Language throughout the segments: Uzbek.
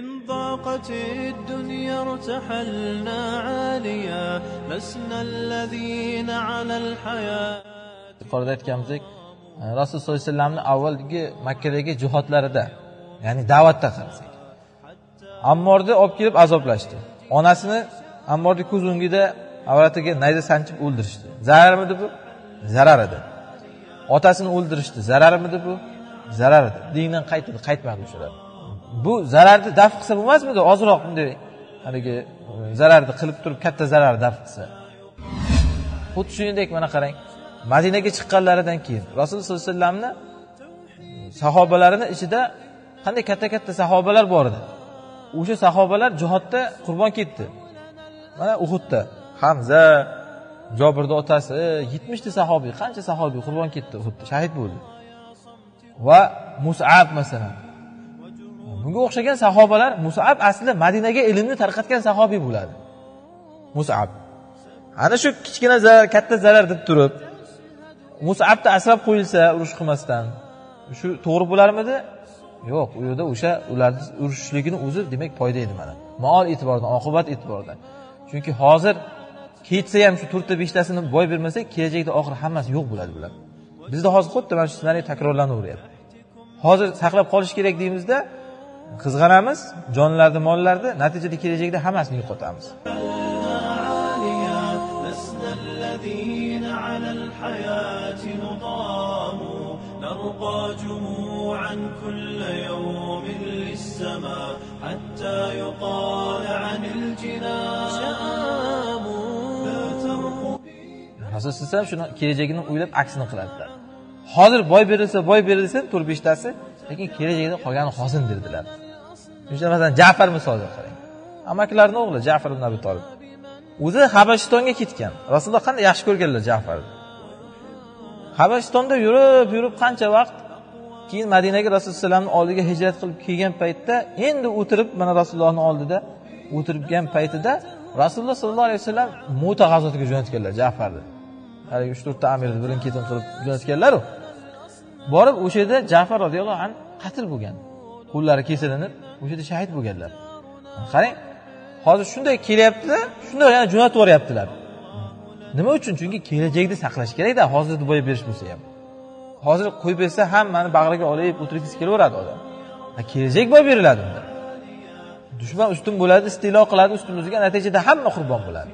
من ضاقت الدنيا ارتحلنا عاليا لسنا الذين على الحياة yuqorida aytganimizdek e, rasul sollallohu alayhi vasallamni avvalgi makkadagi jihodlarida ya'ni da'vatda qarasak ammorni olib kelib azoblashdi onasini ammorni ko'z o'ngida avratiga nayza sanchib o'ldirishdi zararmidi bu zarar edi otasini o'ldirishdi zararmidi bu zarar edi dindan qaytdi qaytmadi o'shalar bu zararni daf qilsa bo'lmasmidi ozroq bunday haligi e, zararni qilib turib katta zararni daf qilsa xuddi shuningdek mana qarang madinaga chiqqanlaridan keyin rasululloh sollallohu alayhi vasallamni e, sahobalarini ichida qanday katta katta sahobalar bor edi o'sha sahobalar jihodda qurbon ketdi mana uhudda hamza jobirni otasi yetmishta sahobiy qancha sahobiy qurbon ketdi uhudda shahid bo'ldi va musab masalan bunga o'xshagan sahobalar musab asli madinaga ilmni tarqatgan sahobiy bo'ladi musab ana shu kichkina zarar katta zarar deb turib musabni asrab qo'yilsa urush qilmasdan shu to'g'ri bo'larmidi yo'q u yerda o'sha ularni urushishligini o'zi demak foyda edi mana maol e'tiboridan oqibat e'tiboridan chunki hozir ketsa ham shu to'rtta beshtasini boy bermasak kelajakda oxiri hammasi yo'q bo'ladi bular bizda hozir xuddi mana shu ssenariy takrorlanaveryapti hozir saqlab qolish kerak deymizda de, qizg'anamiz jonlarni mollarni natijada kelajakda hammasini yo'qotamiz نرقى جموعا shuni kelajagini o'ylab aksini qiladilar hozir boy berilsa boy berilsin to'rt beshtasi lekin kelajakda qolgani hosin dedilar o'sha masalan jafar misoliga qarang amakilarni o'g'li jafar ibn abi tolib o'zi habashistonga ketgan rasululloh qanday yaxshi ko'rganlar jafarni habashistonda yurib yurib qancha vaqt keyin madinaga rasululloh alayhi oldiga hijrat qilib kelgan paytda endi o'tirib mana rasulullohni oldida o'tirgan paytida rasululloh sollallohu alayhi vasallam mo'ta g'azotiga jo'natganlar jafarni haligi uch to'rtta amirni birin ketin qilib jo'natganlaru borib o'sha yerda jafar roziyallohu anhu qatl bo'lgan qo'llari kesilinib o'sha yerda shahid bo'lganlar qarang hozir shunday kelyaptida shunday yana jo'natib yuboryaptilar nima uchun chunki kelajakda saqlash kerakda hozirni boyib berish bo'lsa ham hozir qo'yib bersa hammani bag'riga olib o'tirgisi kelaveradi odam kelajak boy beriladi unda dushman ustun bo'ladi istilo qiladi ustimizga natijada hamma qurbon bo'ladi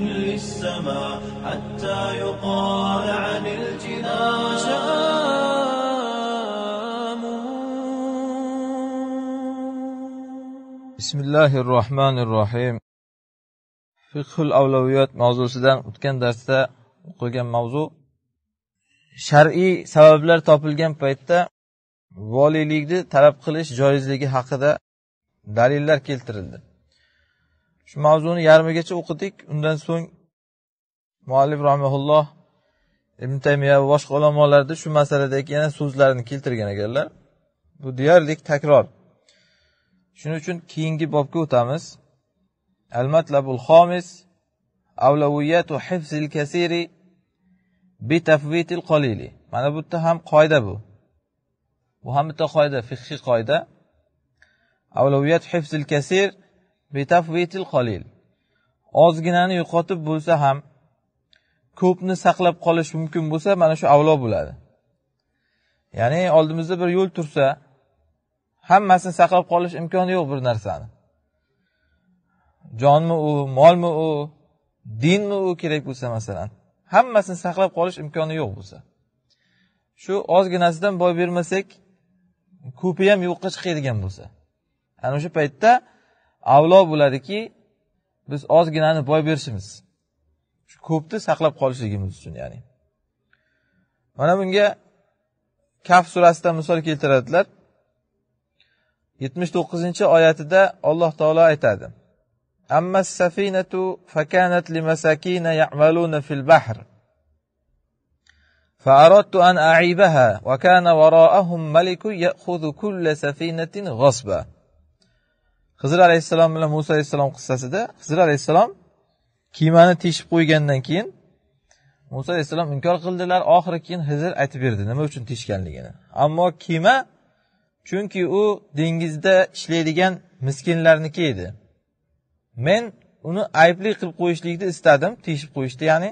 للسماء حتى يقال عن الجنان بسم الله الرحمن الرحيم فقه الأولويات mavzusidan o'tgan darsda o'qilgan mavzu shar'iy sabablar topilgan paytda voliylikni talab qilish joizligi haqida dalillar keltirildi shu mavzuni yarmigacha o'qidik undan so'ng muallif rahmaulloh ibn taymiya va boshqa ulamolarda shu masaladagi yana so'zlarini keltirgan ekanlar bu deyarli takror shuning uchun keyingi bobga o'tamiz al matlabul xomis avlaviyatu hifzil kasiri bitafvitil qolili mana bu yerda ham qoida bu bu ham bitta qoida fiqhiy qoida avlaviyat hifzil kasir betafvetil qolil ozginani yo'qotib bo'lsa ham ko'pni saqlab qolish mumkin bo'lsa mana shu avlo bo'ladi ya'ni oldimizda bir yo'l tursa hammasini saqlab qolish imkoni yo'q bir narsani jonmi u molmi u dinmi u kerak bo'lsa masalan hammasini saqlab qolish imkoni yo'q bo'lsa shu ozginasidan boy bermasak ko'pi ham yo'qqa chiqadigan bo'lsa ana o'sha paytda avlo bo'ladiki biz ozginani boy berishimiz shu ko'pni saqlab qolishligimiz uchun ya'ni mana bunga kaf surasida misol keltiradilar yetmish to'qqizinchi oyatida alloh taolo aytadi أما السفينة فأردت أن أعيبها وكان وراءهم ملك يأخذ كل سفينة غصبا hizr alayhissalom bilan muso alayhissalom qissasida hizr alayhissalom kemani teshib qo'ygandan keyin muso alayhissalom inkor qildilar oxiri keyin hizr aytib berdi nima uchun teshganligini ammo kema chunki u dengizda ishlaydigan miskinlarniki edi men uni aybli qilib qo'yishlikni istadim teshib qo'yishdi ya'ni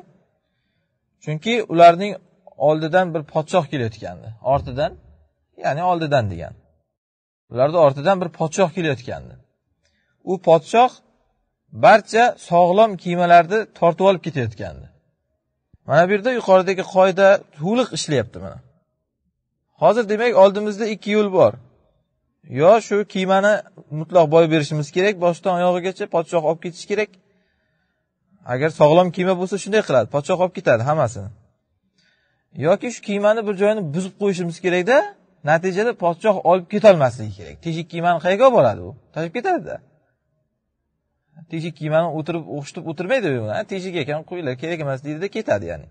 chunki ularning oldidan bir podshoh kelayotgandi ortidan ya'ni oldidan degan ularni ortidan bir podshoh kelayotgandi u podshoh barcha sog'lom kiymalarni tortib olib ketayotgandi mana bu yerda yuqoridagi qoida to'liq ishlayapti mana hozir demak oldimizda ikki yo'l bor yo shu kiyimani mutlaq boy berishimiz kerak boshidan oyog'igacha podshoh olib ketishi kerak agar sog'lom kiyma bo'lsa shunday qiladi podshoh olib ketadi hammasini yoki shu kiyimani bir joyini buzib qo'yishimiz kerakda natijada podshoh olib ketolmasligi kerak teshik kiyimani qayerga olib boradi u tashlab ketadida teshik kiyimani o'tirib o'qishitib o'tirmaydi uni teshik ekan qo'yinglar kerak emas deydida ketadi ya'ni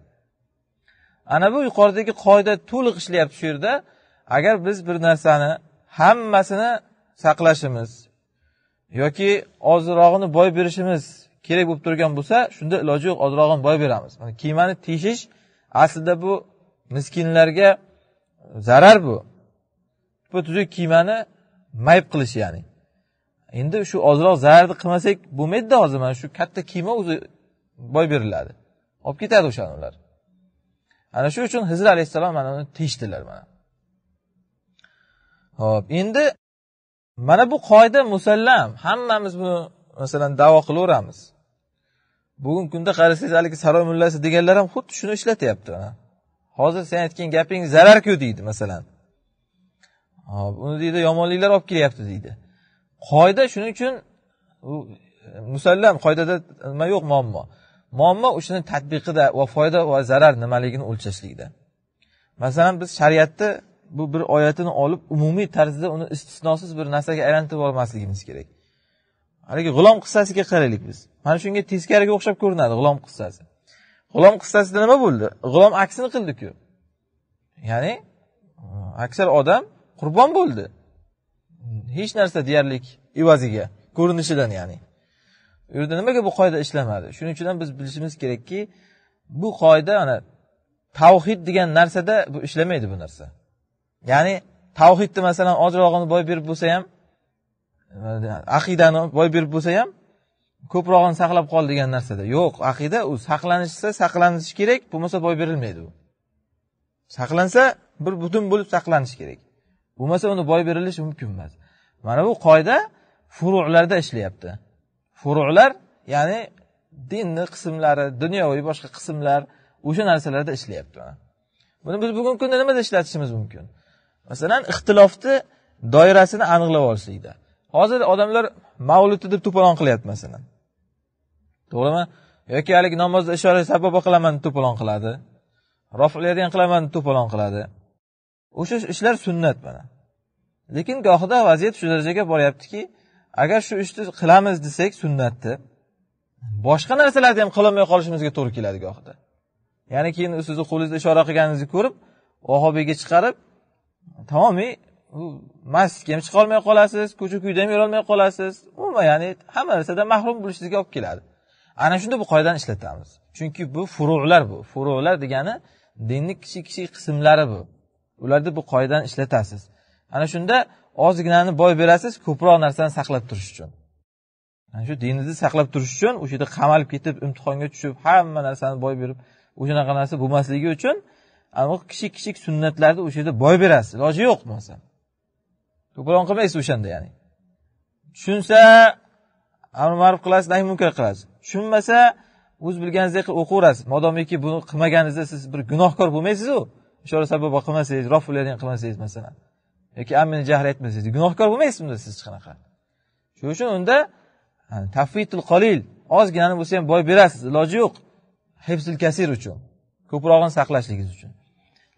ana bu yuqoridagi qoida to'liq ishlayapti shu yerda agar biz bir narsani hammasini saqlashimiz yoki ozrog'ini boy berishimiz kerak bo'lib turgan bo'lsa shunda iloji yo'q ozrog'ini boy beramiz kiymani kiyimani teshish aslida bu miskinlarga zarar bu tuzuk kiyimani mayib qilish ya'ni endi shu ozroq zararni qilmasak bo'lmaydida hozir mana shu katta kiyma o'zi boy beriladi olib ketadi o'shani ular ana shu uchun hizr alayhissalom mana uni teshdilar mana ho'p endi mana bu qoida musallam hammamiz buni masalan davo qilaveramiz bugungi kunda qarasangiz haligi saroy mullasi deganlar ham xuddi shuni ishlatyapti hozir sen aytgan gaping zararku deydi masalan hop uni deydi yomonliklar olib kelyapti deydi qoida shuning uchun musallam qoidada nima yo'q muammo muammo o'shani tadbiqida va foyda va zarar nimaligini o'lchashlikda masalan biz shariatni bu bir oyatini olib umumiy tarzda uni istisnosiz bir narsaga aylantirib olmasligimiz kerak haligi g'ulom qissasiga qaraylik biz mana shunga teskariga o'xshab ko'rinadi g'ulom qissasi g'ulom qissasida nima bo'ldi g'ulom aksini qildiku ya'ni aksar odam qurbon bo'ldi hech narsa deyarli evaziga ko'rinishidan ya'ni u yerda nimaga bu qoida ishlamadi shuning uchun ham biz bilishimiz kerakki bu qoida ana tavhid degan narsada bu ishlamaydi bu narsa ya'ni tavhidni masalan ozrog'ini boy berib bo'lsa ham aqidani boy berib bo'lsa ham ko'prog'ini saqlab qol degan narsada yo'q aqida u saqlanishsa saqlanishi kerak bo'lmasa boy berilmaydi u saqlansa bir butun bo'lib saqlanishi kerak bo'lmasa uni boy berilishi mumkin emas mana bu qoida furularda ishlayapti furular ya'ni dinni qismlari dunyoviy boshqa qismlar o'sha narsalarda ishlayapti buni biz bugungi kunda nimada ishlatishimiz mumkin masalan ixtilofni doirasini aniqlab olishlikda hozir odamlar mavludi deb to'polon qilyapti masalan to'g'rimi yoki haligi namozda ishora sababa qilaman to'polon qiladi rof qilaman to'polon qiladi o'sha ishlar sunnat mana lekin gohida vaziyat shu darajaga boryaptiki agar shu ishni qilamiz desak sunnatni boshqa narsalarni ham qilolmay qolishimizga to'g'ri keladi gohida ya'ni keyin sizni qo'lingizda ishora qilganingizni ko'rib vahobiyga chiqarib tamomiy masjidga ham chiqolmay qolasiz ko'cha kuyda ham yurolmay qolasiz umuman ya'ni hamma narsadan mahrum bo'lishingizga olib keladi ana shunda bu qoidani ishlatamiz chunki bu furular bu furular degani dinni kichik kichik qismlari bu ularda bu qoidani ishlatasiz ana shunda ozginani boy berasiz ko'proq narsani saqlab turish uchun ana shu diningizni saqlab turish uchun o'sha yerda qamalib ketib imtihonga tushib hamma narsani boy berib o'shanaqa narsa bo'lmasligi uchun kichik kichik sunnatlarni o'sha yerda boy berasiz iloji yo'q bo'lmasa ko'proq qilmaysiz o'shanda ya'ni tushunsa amri ma'ruf qilasiz nahi munkar qilasiz tushunmasa o'z bilganingizdek qilib o'qiyverasiz modomiki buni qilmaganingizda siz bir gunohkor bo'lmaysizu ishora sababa qilmasangiz rof qilmasangiz masalan yoki ammini jahl aytmasangiz gunohkor bo'lmaysiz unda siz hech qanaqa shuning uchun unda tafitul qolil ozginani bo'lsa ham boy berasiz iloji yo'q hibsil kasir uchun ko'prog'ini saqlashligingiz uchun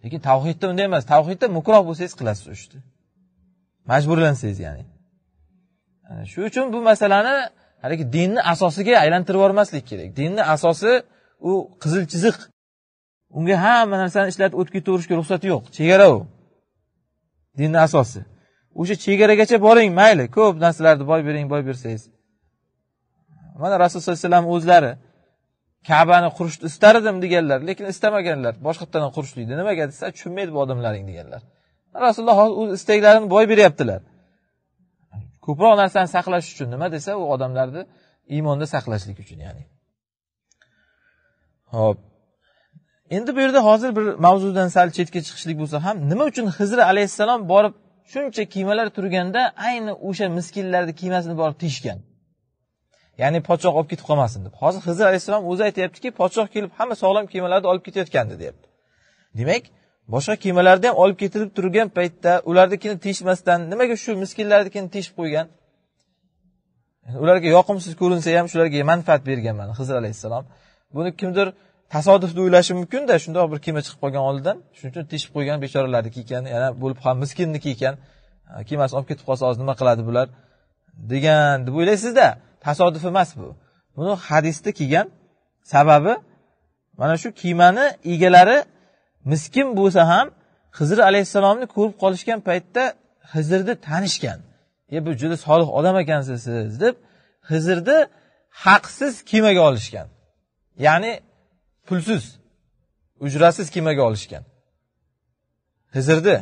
lekin tavhidda unday emas tavhidda mukroh bo'lsangiz qilasiz u ishni majburlansangiz ya'ni shuning uchun bu masalani haligi dinni asosiga aylantirib yubormaslik kerak dinni asosi u qizil chiziq unga hamma narsani ishlatib o'tib ketaverishga ruxsat yo'q chegara u dinni asosi o'sha chegaragacha boring mayli ko'p narsalarni boy bering boy bersangiz mana rasululloh sallallohu alayhi vasallam o'zlari kabani qurishni istar edim deganlar lekin istamaganlar boshqatdan qurishlikni nimaga desa tushunmaydi bu odamlaring deganlar rasululloh hozir o'z istaklarini boy beryaptilar ko'proq narsani saqlash uchun nima desa u odamlarni iymonda saqlashlik uchun ya'ni ho'p endi bu yerda hozir bir mavzudan sal chetga chiqishlik bo'lsa ham nima uchun hizr alayhissalom borib shuncha kiymalar turganda ayni o'sha miskinlarni kiymasini borib teyishgan ya'ni podshoh olib ketib qolmasin deb hozir hizr alayhissalom o'zi aytyaptiki podshoh kelib hamma sog'lom kiymalarni olib ketayotgandi deyapti demak boshqa kiymalarni ham olib ketilib turgan paytda ularnikini teshmasdan nimaga shu miskinlarnikini teshib qo'ygan ularga yoqimsiz ko'rinsa ham shularga manfaat bergan mana hizr alayhissalom buni kimdir tasodif o'ylashi mumkinda shundoq bir kema chiqib qolgan oldidan shuning uchun teshib qo'ygan bechoralarniki ekan yana bo'lib ham miskinniki ekan kemasini olib ketib qolsa hozir nima qiladi bular degan deb o'ylaysizda tasodif emas bu buni hadisda kelgan sababi mana shu kemani egalari miskin bo'lsa ham hizr alayhissalomni ko'rib qolishgan paytda hizrni tanishgan e bu juda solih odam ekansiz siz deb hizrni haqsiz kemaga olishgan ya'ni pulsiz ujrasiz kemaga olishgan hizrni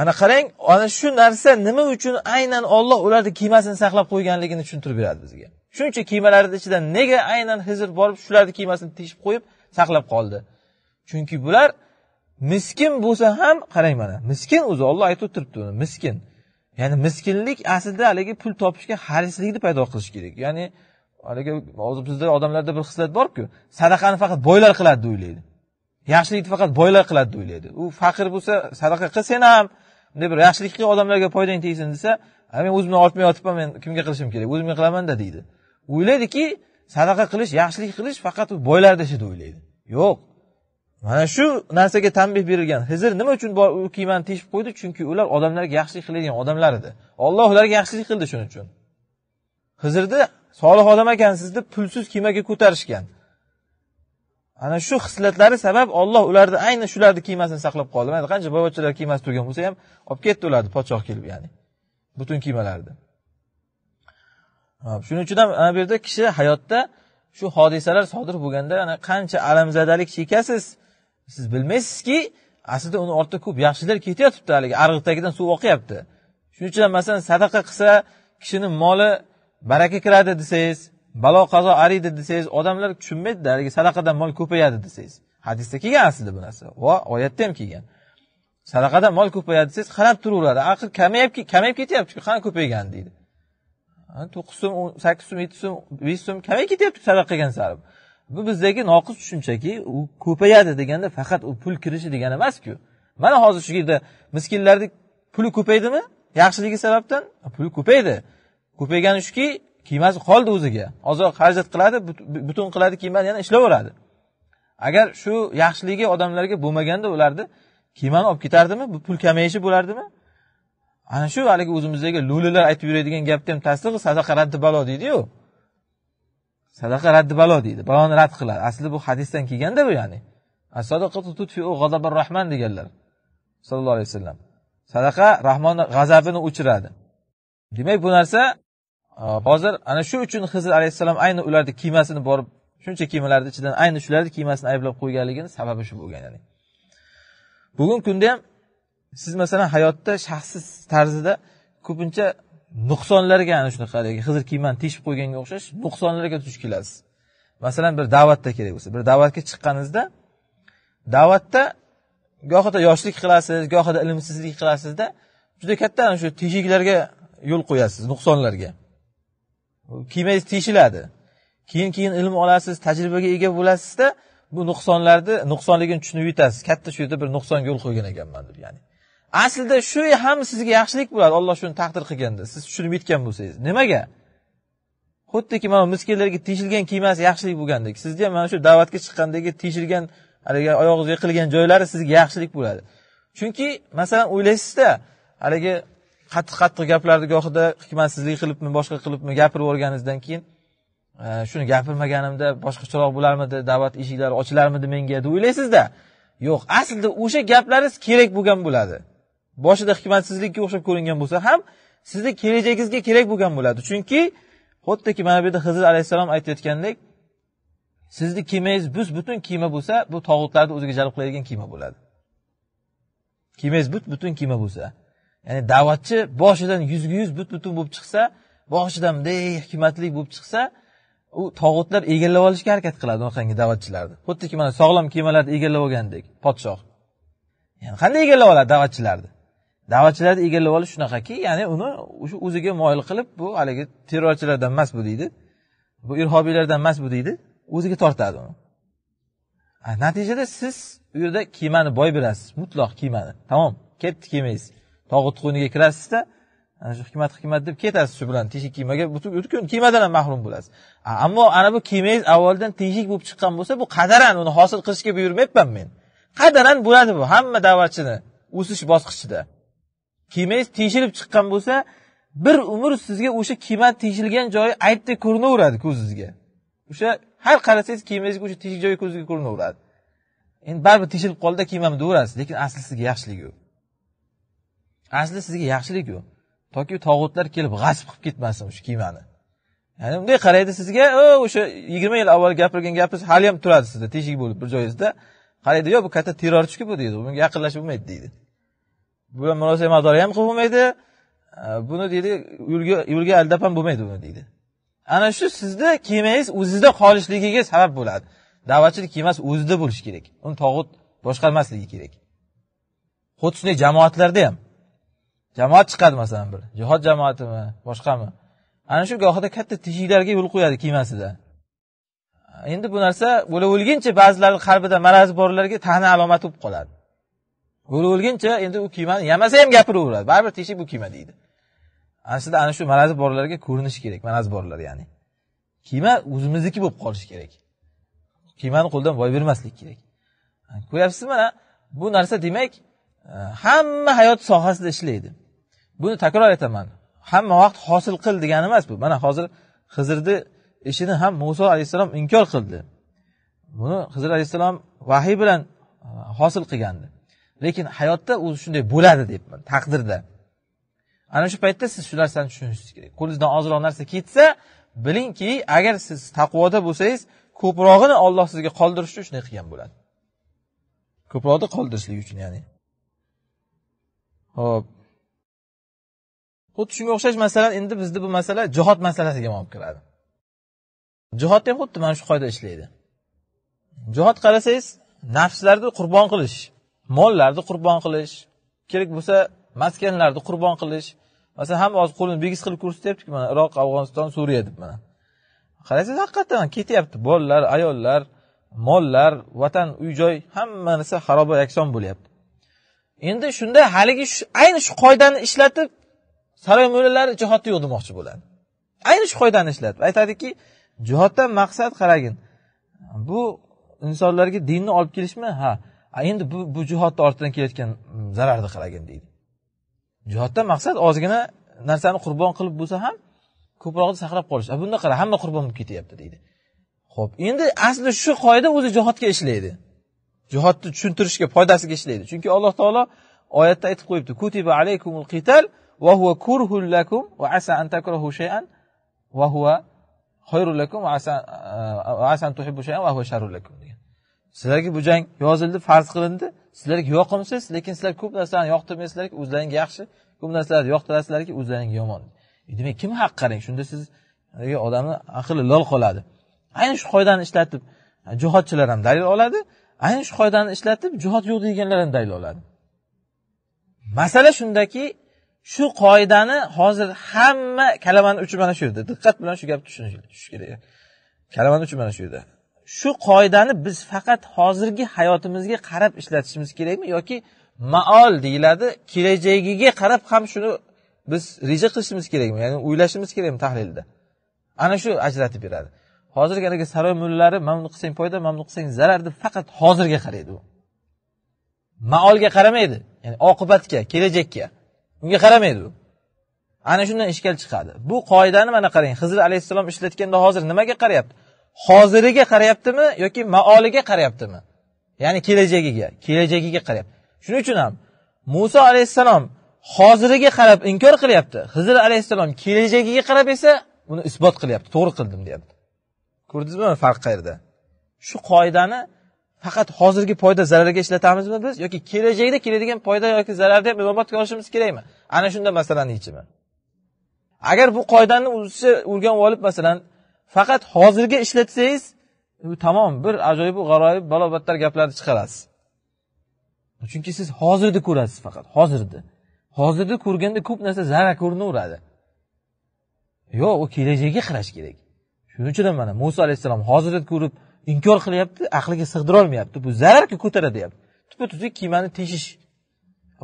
ana qarang ana shu narsa nima uchun aynan olloh ularni kemasini saqlab qo'yganligini tushuntirib beradi bizga shuncha kemalarni ichida nega aynan hizr borib shularni kemasini teshib qo'yib saqlab qoldi chunki bular miskin bo'lsa ham qarang mana miskin o'zi olloh aytib o'tiribdi uni miskin ya'ni miskinlik aslida haligi pul topishga harislikni paydo qilish kerak ya'ni haligi hozir bizda odamlarda bir xislat borku sadaqani faqat boylar qiladi deb o'ylaydi yaxshilikni faqat boylar qiladi deb o'ylaydi u faqir bo'lsa sadaqa qil sen ham bunday bir yaxshilik qil odamlarga foydang tegsin desa men o'zimdan ortmay yotibman men kimga qilishim kerak o'zimga qilamanda deydi o'ylaydiki sadaqa qilish yaxshilik qilish faqat u boylarni ishi deb o'ylaydi yo'q mana shu narsaga tanbeh berilgan hizr nima uchun u kiymani teshib qo'ydi chunki ular odamlarga yaxshilik qiladigan odamlar edi olloh ularga yaxshilik qildi shuning uchun hizrni solih odam ekansiz deb pulsiz kemaga ko'tarishgan ana shu hislatlari sabab olloh ularni aynan shularni kiymasini saqlab qoldi mana qancha boyvachchalar kiymasi turgan bo'lsa ham olib ketdi ularni podshoh kelib ya'ni butun kiymalarni shuning uchun ham ana bu yerda kishi hayotda shu hodisalar sodir bo'lganda ana qancha alamzadalik chekasiz siz bilmaysizki aslida uni ortida ko'p yaxshilar ketayotibdi haligi arg'ib tagidan suv oqyapti shuning uchun masalan sadaqa qilsa kishini moli baraka kiradi desangiz balo qazo ariydi desangiz odamlar tushunmaydida haligi sadaqadan mol ko'payadi desangiz hadisda kelgan aslida bu narsa va oyatda ham kelgan sadaqadan mol ko'payadi desangiz qarab turaveradi axir kamayib kamayib ketyapti qani ko'paygan deydi to'qqiz so'm sakkiz so'm yetti so'm besh so'm kamayib ketyapti sadaqa qilgan sari bu bizdagi noqis tushunchaki u ko'payadi deganda faqat u pul kirishi degani emasku mana hozir shu yerda miskinlarni puli ko'paydimi yaxshiligi sababdan puli ko'paydi ko'paygani shuki kiymasi qoldi o'ziga ozoq xarajat qiladi butun qiladi kiymadi yana ishlayveradi agar shu yaxshiligi odamlarga bo'lmaganda ularni kiymani olib ketardimi bu pul kamayishi bo'lardimi ana shu haligi o'zimizdagi lo'lilar aytib yuradigan gapni ham tasdig'i sadaqa raddi balo deydiyu sadaqa raddi balo deydi baloni rad qiladi asli bu hadisdan kelganda bu ya'ni rahman deganlar sallallohu alayhi vasallam sadaqa rahmonni g'azabini o'chiradi demak bu narsa hozir ana shu uchun hizr alayhissalom ayni ularni kiymasini borib shuncha kiymalarni ichidan ayni shularni kiymasini ayblab qo'yganligini sababi shu bo'lgan ya'ni bugungi kunda ham siz masalan hayotda shaxssiz tarzida ko'pincha nuqsonlarga ana shunaqa hizr kiymani teshib qo'yganga o'xshash nuqsonlarga duch kelasiz masalan bir da'vatda kerak bo'lsa bir da'vatga chiqqaningizda da'vatda gohida yoshlik qilasiz gohida ilmsizlik qilasizda juda katta ana shu teshiklarga yo'l qo'yasiz nuqsonlarga kiymangiz teshiladi keyin keyin ilm olasiz tajribaga ega bo'lasizda bu nuqsonlarni nuqsonligini tushunib yetasiz katta shu yerda bir nuqsonga yo'l qo'ygan ekanman deb ya'ni aslida shu ham sizga yaxshilik bo'ladi olloh shuni taqdir qilganda siz tushunib yetgan bo'lsangiz nimaga xuddiki mana miskinlarga teshilgan kiymasi yaxshilik bo'lgandek sizni ham mana shu da'vatga chiqqandagi teshilgan haligi oyog'ingizga yiqilgan joylari sizga yaxshilik bo'ladi chunki masalan o'ylaysizda haligi qattiq qattiq gaplarni gohida hikmatsizlik qilibmi boshqa qilibmi gapirib yuborganingizdan keyin shuni gapirmaganimda boshqacharoq bo'larmidi da'vat eshiklari ochilarmidi menga deb o'ylaysizda yo'q aslida o'sha gaplaringiz kerak bo'lgan bo'ladi boshida hikmatsizlikka o'xshab ko'ringan bo'lsa ham sizni kelajagingizga kerak bo'lgan bo'ladi chunki xuddiki mana bu yerda hizr alayhissalom aytayotgandek sizni kiymangiz bus butun kiyma bo'lsa bu tog'utlarni o'ziga jalb qiladigan kiyma bo'ladi kiymangiz but butun kiyma bo'lsa ya'ni da'vatchi boshidan yuzga yuz but butun bo'lib chiqsa boshidan bunday hikmatli bo'lib chiqsa u tog'utlar egallab olishga harakat qiladi unaqangi da'vatchilarni xuddiki mana sog'lom kemalarni egallab olgandek podshoh yani qanday egallab oladi da'vatchilarni da'vatchilarni egallab olish shunaqaki ya'ni uni o'sha o'ziga moyil qilib bu haligi terrorchilardan emas bu deydi bu irhobiylardan emas bu deydi o'ziga tortadi uni natijada siz u yerda kemani boy berasiz mutloq kemani tamom ketdi kemangiz tog'ut qo'yniga kirasizda ana shu hikmat hikmat deb ketasiz shu bilan teshik kiymaga butun kiymadan ham mahrum bo'lasiz ammo ana bu kiymangiz avvaldan teshik bo'lib chiqqan bo'lsa bu qadaran uni hosil qilishga buyurmayapman men qadaran bo'ladi bu hamma da'vatchini o'sish bosqichida kiymangiz teshilib chiqqan bo'lsa bir umr sizga o'sha kiyma teshilgan joyi aybdek ko'rinaveradi ko'zingizga o'sha har qarasangiz kiymangizga o'sha teshik joyi ko'zingizga ko'rinaveradi endi baribir teshilib qoldida kiymam deyaverasiz lekin asli sizga yaxshiligi yo'q asli sizga yaxshilik u toki tog'utlar kelib g'asb qilib ketmasin o'sha kemani ya'ni bunday qaraydi sizga o'sha yigirma yil avval gapirgan gapingiz hali ham turadi sizda teshik bo'lib bir joyingizda qaraydi yo bu katta terrorchiku bu deydi bunga yaqinlashib bo'lmaydi deydi bu bilan murosa madori ham qilib bo'lmaydi buni deydi yo'lga yo'lga aldab ham bo'lmaydi buni deydi ana shu sizni kemangiz o'zizda qolishligiga sabab bo'ladi da'vatchilik kemasi o'zida bo'lishi kerak uni tog'ut boshqarmasligi kerak xuddi shunday jamoatlarda ham jamoat chiqadi masalan bir jihod jamoatimi boshqami ana shu gohida katta teshiklarga yo'l qo'yadi kemasida endi bu narsa o'laverguncha ba'zilarni qalbida marazi borlarga tana alomati bo'lib qoladi o'laverguncha endi u kiymani yamasa ham gapiraveradi baribir teshik bu kiyma deydi aslida ana shu marazi borlarga ko'rinishi kerak marazi borlar ya'ni kiyma o'zimizniki bo'lib qolishi kerak kiymani qo'ldan boy bermaslik kerak ko'ryapsizmi mana bu narsa demak e, hamma hayot sohasida ishlaydi buni takror aytaman hamma vaqt hosil qil degani emas bu mana hozir hizrni ishini ham muso alayhissalom inkor qildi buni hizr alayhissalom vahiy bilan e, hosil qilgandi lekin hayotda u shunday bo'ladi deyapman taqdirda ana shu paytda siz shu narsani tushunishingiz kerak qo'lingizdan ozroq narsa ketsa bilingki agar siz taqvoda bo'lsangiz ko'prog'ini olloh sizga qoldirish uchun shunday qilgan bo'ladi ko'proqni qoldirishlik uchun ya'ni ho'p xuddi shunga o'xshash masala endi bizda bu masala jihod masalasiga ham olib kiradi jihod ham xuddi mana shu qoida ishlaydi jihod qarasangiz nafslarni qurbon qilish mollarni qurbon qilish kerak bo'lsa maskanlarni qurbon qilish masalan hamma hozir qo'lini bigiz qilib ko'rsatyaptiku mana iroq afg'oniston suriya deb mana qarasangiz haqiqatdan ketyapti bolalar ayollar mollar vatan uy joy hamma narsa xaroba yakson bo'lyapti endi shunda haligi ayni shu qoidani ishlatib saroy mo'lalari jihodni yo'q demoqchi bo'ladi ayni shu qoidani ishlatib aytadiki jihoddan maqsad qaragin bu insonlarga dinni olib kelishmi ha endi bu, bu jihodni ortidan kelayotgan mm, zararni qaragin deydi jihoddan maqsad ozgina narsani qurbon qilib bo'lsa ham ko'prog'ini saqlab qolish bunda qara hamma qurbon bo'lib ketyapti deydi ho'p endi asli shu qoida o'zi jihodga ishlaydi jihodni tushuntirishga foydasiga ishlaydi chunki alloh taolo oyatda aytib qo'yibdi kutiba alaykumul qital va lakum va asa shay'an va khayrul lakum asa asa shay'an va sharrul lakum sizlarga bu jang yozildi farz qilindi sizlarga yoqimsiz lekin sizlar ko'p narsalarni yoqtirmaysizlarki o'zlaringga yaxshi ko'p narsalarni yoqtirasizlarki o'zlaringga yomon e, demak kim haq qarang shunda siz odamni aqli lol qoladi ayni shu qoidani ishlatib jihodchilar ham dalil oladi ayni shu qoidani ishlatib jihod yo'q deganlar ham dalil oladi masala shundaki shu qoidani hozir hamma kalamani uchi mana shu yerda diqqat bilan shu gapni tushunish kerak kalamani uchi mana shu yerda shu qoidani biz faqat hozirgi hayotimizga qarab ishlatishimiz kerakmi yoki maol deyiladi kelajagiga qarab ham shuni biz reja qilishimiz kerakmi ya'ni o'ylashimiz kerakmi tahlilda ana shu ajratib beradi hozirgi anaqa saroy mullalari mana buni qilsang foyda mana buni qilsang zarar deb faqat hozirga qaraydi u maolga qaramaydi ya'ni oqibatga kelajakka unga qaramaydi u ana shundan ishkal chiqadi bu qoidani mana qarang hizr alayhissalom ishlatganda hozir nimaga qarayapti hoziriga qarayaptimi yoki maoliga qarayaptimi ya'ni kelajagiga kelajagiga qarayapti shuning uchun ham muso alayhissalom hoziriga qarab inkor qilyapti hizr alayhissalom kelajagiga qarab esa uni isbot qilyapti to'g'ri qildim deyapti ko'rdingizmi farq qayerda shu qoidani faqat hozirgi foyda zararga ishlatamizmi biz yoki kelajakda keladigan foyda yoki zararni ham inobatga olishimiz kerakmi ana shunda masalani yechimi agar bu qoidani o'zicha o'rganib olib masalan faqat hozirga ishlatsangiz tamom bir ajoyibu g'aroyib balo battar gaplarni chiqarasiz chunki siz hozirni ko'rasiz faqat hozirni hozirni ko'rganda ko'p narsa zarar ko'rinaveradi yo'q u kelajakka qarash kerak shuning uchun ham mana muso alayhissalom hozirni ko'rib inkor qilyapti aqliga sig'dirolmayapti bu zararku ko'taradi deyapti tuppa tuzuk kemani teshish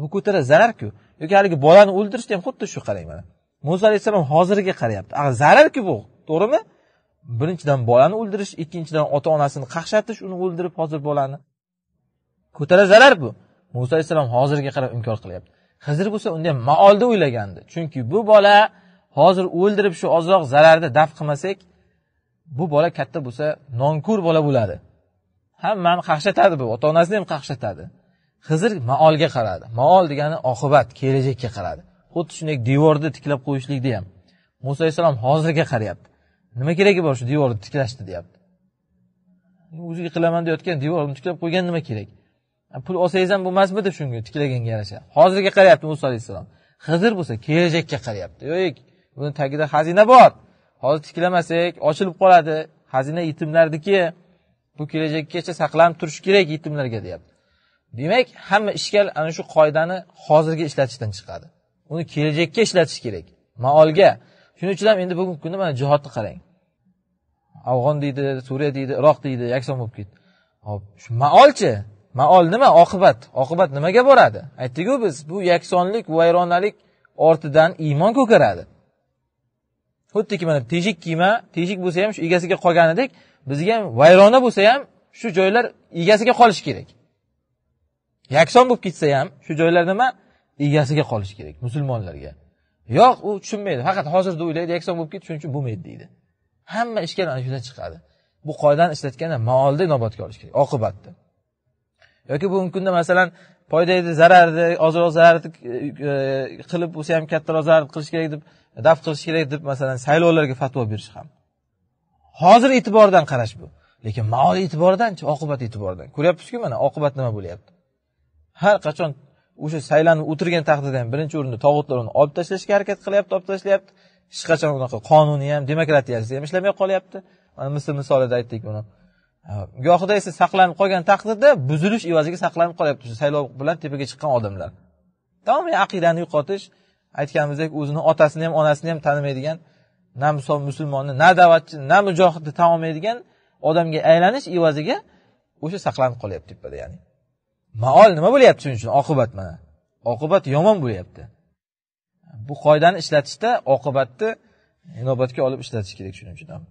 bu ko'taradi zararku yoki haligi bolani o'ldirishda ham xuddi shu qarang mana muso alayhissalom hozirga qarayapti zararku bu to'g'rimi birinchidan bolani o'ldirish ikkinchidan ota onasini qaqshatish uni o'ldirib hozir bolani ko'tara zarar bu muso alayhissalom hozirga qarab inkor qilyapti hizr bo'lsa unda ham maolda o'ylagandi chunki bu bola hozir o'ldirib shu ozroq zararni daf qilmasak bu bola katta bo'lsa nonko'r bola bo'ladi hammani qaqshatadi bu ota onasini ham qaqshatadi xizr maolga qaradi maol degani oqibat kelajakka qaradi xuddi shunday devorni tiklab qo'yishlikda ham muso alayhissalom hozirga qarayapti nima keragi bor shu devorni tiklashni deyapti o'ziga qilaman deyotgan devorni tiklab qo'ygan nima kerak pul olsangiz ham bo'lmasmidi shunga tiklaganga yarasha hozirga qarayapti muso alayhissalom xizr bo'lsa kelajakka qarayapti yo'q buni tagida xazina bor hozir tiklamasak ochilib qoladi xazina yetimlarniki bu kelajakkacha saqlanib turishi kerak yetimlarga deyapti demak hamma ishkal ana shu qoidani hozirga ishlatishdan chiqadi uni kelajakka ishlatish kerak maolga shuning uchun ham endi bugungi kunda mana jihodni qarang afg'on deydi suriya deydi iroq deydi yakson bo'lib ketdi hop shu maolchi maol nima oqibat oqibat nimaga boradi aytdikku biz bu yaksonlik vayronalik ortidan iymon ko'karadi xuddiki mana teshik kiyma teshik bo'lsa ham shu egasiga qolganidek bizga ham vayrona bo'lsa ham shu joylar egasiga qolishi kerak yakson bo'lib ketsa ham shu joylar nima egasiga qolishi kerak musulmonlarga yo'q u tushunmaydi faqat hozirda o'ylaydi yakson bo'lib ketdi shuning uchun bo'lmaydi deydi hamma ishga ana shundan chiqadi bu qoidani ishlatganda maoldek inobatga olish kerak oqibatda yoki bugungi kunda masalan foydangni zararni ozroq zarar e, e, qilib bo'lsa ham kattaroq zarar qilish kerak deb daf qilish kerak deb masalan saylovlarga fatvo berish ham hozir e'tibordan qarash bu lekin maol e'tiboridanchi oqibat e'tiboridan ko'ryapmizku mana oqibat nima bo'lyapti har qachon o'sha saylanib o'tirgan taqdirda ham birinchi o'rinda tog'utlar uni olib tashlashga harakat qilyapti olib tashlayapti hech qachon unaqa qonuni ham demokratiyasi ham ishlamay qolyapti mana misr misolida aytdik buni gohida esa saqlanib qolgan taqdirda buzilish evaziga saqlanib qolyapti shu saylov bilan tepaga chiqqan odamlar tamomiy aqidani yo'qotish aytganimizdek o'zini otasini ham onasini ham tanimaydigan na musulmonni na da'vatchi na mujohidni tan odamga aylanish evaziga o'sha saqlanib qolyapti tepada ya'ni maol nima bo'lyapti shuning uchun oqibat mana oqibat yomon bo'lyapti bu qoidani ishlatishda oqibatni inobatga olib ishlatish kerak shuning uchun ham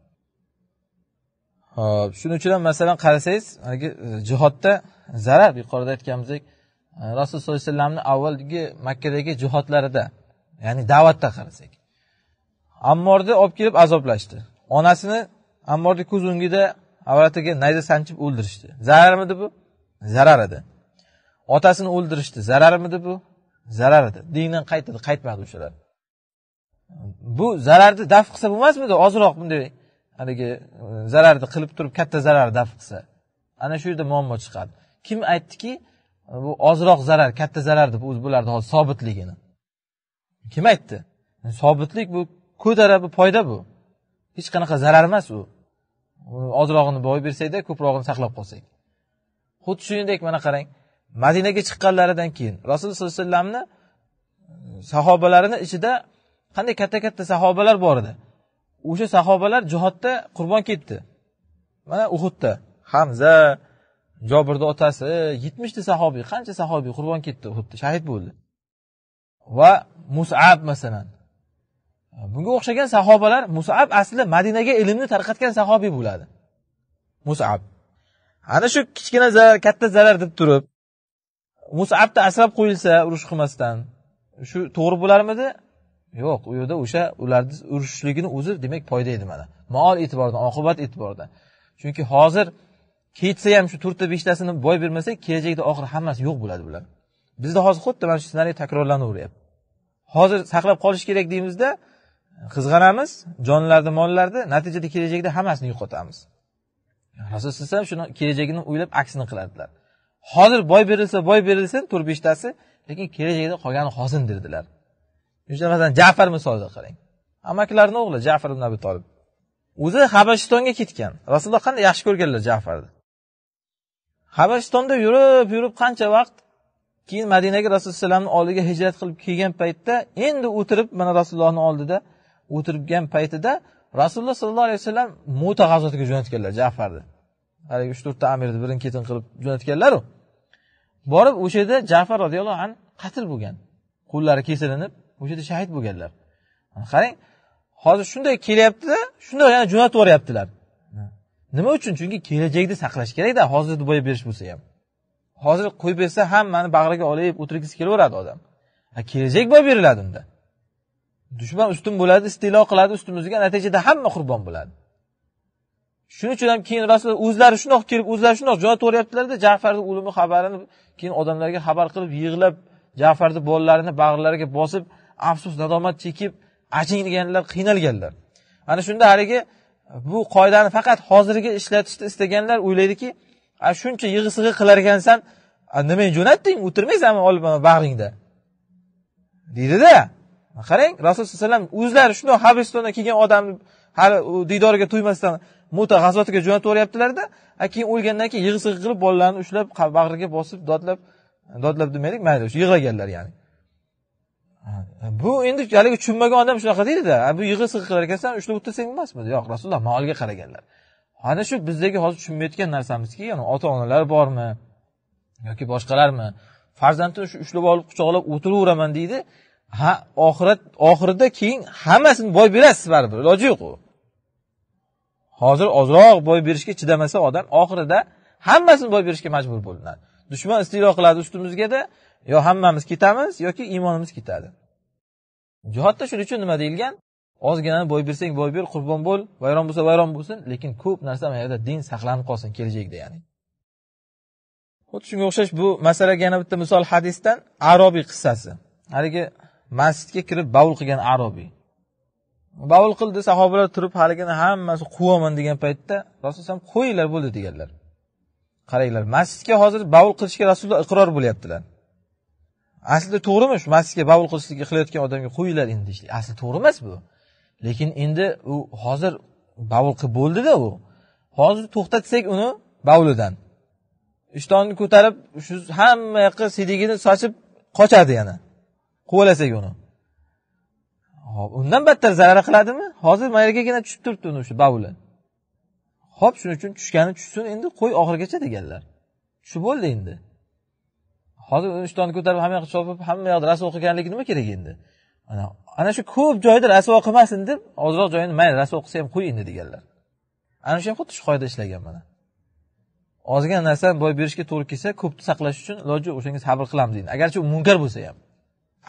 hop shuning uchun ham masalan qarasangiz haligi e, jihodda zarar yuqorida aytganimizdek e, rasululloh sallallohu alayhi vasallamni avvalgi makkadagi jihodlarida ya'ni da'vatda qarasak ammorni olib kelib azoblashdi onasini ammorni ko'z o'ngida avratiga nayza sanchib o'ldirishdi zararmidi bu zarar edi otasini o'ldirishdi zararmidi bu zarar edi dindan qaytadi qaytmadi o'shalar bu zararni daf qilsa bo'lmasmidi ozroq bunday haligi e, zararni qilib turib katta zarar daf qilsa ana shu yerda muammo chiqadi kim aytdiki e, bu ozroq zarar katta zarar deb o'zi bularni hozir sobitligini kim aytdi e, sobitlik bu ko'tara bu foyda bu hech qanaqa zarar emas u ozrog'ini boy bersakda ko'prog'ini saqlab qolsak xuddi shuningdek mana qarang madinaga chiqqanlaridan keyin rasululloh sallallohu alayhi vasallamni sahobalarini ichida qanday katta katta sahobalar bor edi o'sha sahobalar jihodda qurbon ketdi mana uhudda hamza jobirni otasi yetmishta sahobiy qancha sahobiy qurbon ketdi uhudda shahid bo'ldi va musab masalan bunga o'xshagan sahobalar musab asli madinaga ilmni tarqatgan sahobiy bo'ladi musab ana shu kichkina zarar katta zarar deb turib musabni asrab qo'yilsa urush qilmasdan shu to'g'ri bo'larmidi yo'q u yerda o'sha ularni urushishligini o'zi demak foyda edi mana maol e'tiboridan oqibat e'tiboridan chunki hozir ketsa ham shu to'rtta beshtasini boy bermasak kelajakda oxiri hammasi yo'q bo'ladi bular bizda hozir xuddi mana shu ssenariy takrorlanaveryapti hozir saqlab qolish kerak deymizda qizg'anamiz jonlarni mollarni natijada kelajakda hammasini yo'qotamiz rasul shuni kelajagini o'ylab aksini qiladilar hozir boy berilsa boy berilsin to'rt beshtasi lekin kelajakda qolgani qolsin derdilar masalan jafar misolida qarang amakilarni o'g'li jafar ibn abi tolib o'zi habashistonga ketgan rasululloh qanday yaxshi ko'rganlar jafarni habashistonda yurib yurib qancha vaqt keyin madinaga rasululloh alayhi oldiga hijrat qilib kelgan paytda endi o'tirib mana rasulullohni oldida o'tirgan paytida rasululloh sollallohu alayhi vasallam mo'ta g'azotiga jo'natganlar jafarni haligi uch to'rtta amirni birin ketin qilib jo'natganlaru borib o'sha yerda jafar roziyallohu anhu qatl bo'lgan qo'llari kesilinib o'sha shahid bo'lganlar qarang hozir shunday kelyaptida shundoq yana jo'natib yuboryaptilar nima uchun chunki kelajakni saqlash kerakda hozirni boyab berish bo'lsa ham hozir qo'yib bersa hammani bag'riga olib o'tirgisi kelaveradi odam kelajak boy beriladi unda dushman ustun bo'ladi istilo qiladi ustimizga natijada hamma qurbon bo'ladi shuning uchun ham keyin rasul o'zlari shundoq kelib o'zlari shundoq jo'nataveryaptilarda jafarni o'limi xabarini keyin odamlarga xabar qilib yig'lab jafarni bolalarini bag'rlariga bosib afsus nadomat chekib achinganlar qiynalganlar ana shunda haligi bu qoidani faqat hozirgi ishlatishni istaganlar o'ylaydiki shuncha yig'i sig'i qilar ekansan nimaga jo'natding o'tirmaysanmi olib bag'ringda deydida qarang rasululloh alayhi vasallam o'zlari shundoq habristondan kelgan odamni hali diydoriga to'ymasdan muta g'azotiga jo'nataveryaptilarda keyin o'lgandan keyin yig'i sig'i qilib bolalarni ushlab bag'riga bosib dodlab dodlab demaylik mayli yig'laganlar ya'ni bu endi haligi tushunmagan odam shunaqa deydida bu yig'i sig'i qilar ekansan uchta o'tda sen emasmidi yo'q rasululloh molga qaraganlar ana shu bizdagi hozir tushunmayotgan narsamizki yani ota onalar bormi yoki boshqalarmi farzandini shu ushlab olib quchoqlab o'tiraveraman deydi ha oxirat oxirida keyin hammasini boy berasiz baribir iloji yo'q u hozir ozroq boy berishga chidamasa odam oxirida hammasini boy berishga majbur bo'linadi dushman istilo qiladi ustimizgada yo hammamiz ketamiz yoki iymonimiz ketadi jihodda shuning uchun nima deyilgan ozgina boy bersang boy ber qurbon bo'l vayron bo'lsa vayron bo'lsin lekin ko'p narsa mana yerda din saqlanib qolsin kelajakda ya'ni xuddi shunga o'xshash bu masalaga yana bitta misol hadisdan arobiy qissasi haligi masjidga kirib bavul qilgan arobiy bavul qildi sahobalar turib haligini hammasi quvaman degan paytda rasululloh qo'yinglar bo'ldi deganlar qaranglar masjidga hozir bavul qilishga rasululloh iqror bo'lyaptilar aslida to'g'rimi shu masjidga bavul qilishlikka qilayotgan odamga qo'yinglar endi deyishlik asli to'g'ri emas bu lekin endi u hozir bavul qilib bo'ldida u hozir to'xtatsak uni bavulidan ishtonni ko'tarib shu hamma yoqqa sidigini sochib qochadi yana quvalasak uni hop undan battar zarar qiladimi hozir yergagina tushib turibdi uni shu bavuli hop shuning uchun tushgani tushsin endi qo'y oxirigacha deganlar shu bo'ldi endi hozir ishtonni ko'tarib hamma yoqqa chopib hamma yoqda rasvo qilganligi nima kerak endi ana shu ko'p joyda rasvo qilmasin deb ozroq joyini mayli rasvo qilsa ham qo'y deganlar ana shu ham xuddi shu qoida ishlagan mana ozgina narsani boy berishga to'g'ri kelsa ko'pni saqlash uchun iloji yo'q o'shanga sabr qilamiz deydi agarchi u munkar bo'lsa ham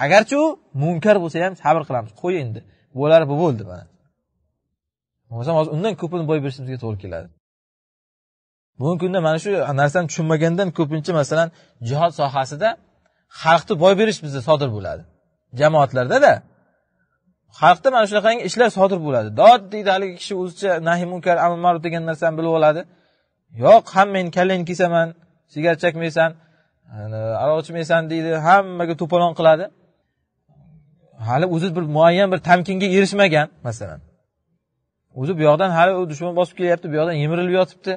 agarchi u munkar bo'lsa ham sabr qilamiz qo'y endi bo'lari bu bo'ldi mana bo'lmasam hozir undan ko'pini boy berishimizga to'g'ri keladi bugungi kunda mana shu narsani tushunmagandan ko'pincha masalan jihod sohasida xalqni boy berish bizda sodir bo'ladi jamoatlardada xalqda mana shunaqangi ishlar sodir bo'ladi dod deydi haligi kishi o'zicha nahi munkar amr ma'ruf degan narsani bilib oladi yo'q hammangni kallangni kesaman sigaret chakmaysan aroq ichmaysan deydi hammaga to'polon qiladi hali o'zi bir muayyan bir tamkinga erishmagan masalan o'zi bu yoqdan hali u dushman bosib kelyapti bu yoqdan yemirilib yotibdi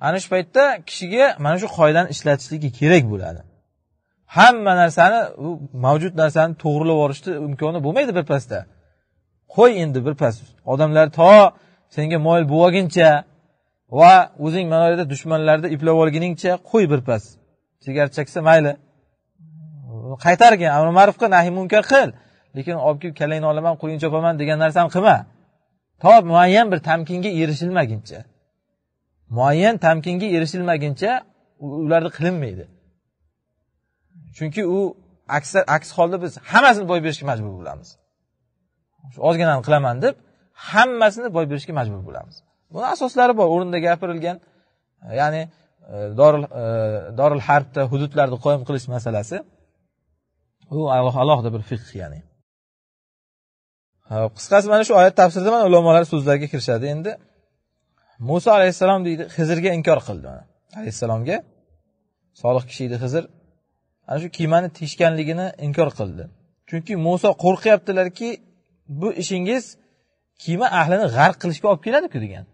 ana shu paytda kishiga mana shu qoidani ishlatishligi kerak bo'ladi hamma narsani u mavjud narsani to'g'rilab yuborishni imkoni bo'lmaydi birpasda qo'y endi birpas odamlar to senga moyil bo'lib olguncha va o'zing mana yerda dushmanlarni iplab olguningcha qo'y birpas sigara chaksa mayli qaytargin amri ma'ruf qil nahiy munkar qil lekin olib kelib kallangni olaman qo'yingni chopaman degan narsani qilma to muayyan bir tamkinga erishilmaguncha muayyan tamkinga erishilmaguncha ularni qilinmaydi chunki u aksar aks holda biz hammasini boy berishga majbur bo'lamiz ozginani qilaman deb hammasini boy berishga majbur bo'lamiz buni asoslari bor o'rinda gapirilgan e, ya'ni doril e, doril e, harbda hududlarni qoyim qilish masalasi u alohida bir fiqh ya'ni qisqasi mana shu oyat tafsirida mana ulamolar so'zlariga kirishadi endi muso alayhissalom deydi xizrga inkor qildi alayhissalomga solih kishi edi xizr ana shu kemani teshganligini inkor qildi chunki muso qo'rqyaptilarki bu ishingiz kema ahlini g'arq qilishga olib keladiku degan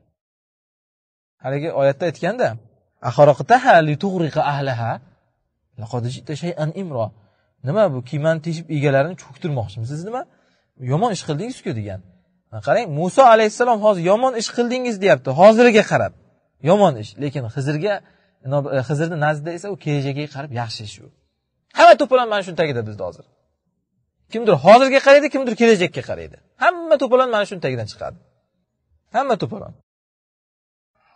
haligi oyatda aytganda nima bu kemani teshib egalarini cho'ktirmoqchimisiz nima yomon ish qildingizku degan qarang muso alayhissalom hozir yomon ish qildingiz deyapti hoziriga qarab yomon ish lekin hizrga e, hizrni nazdida esa u kelajagiga qarab yaxshi ish u hamma to'polon mana shuni tagida bizda hozir kimdir hozirga qaraydi kimdir kelajakka qaraydi hamma to'polon mana shuni tagidan chiqadi hamma to'polon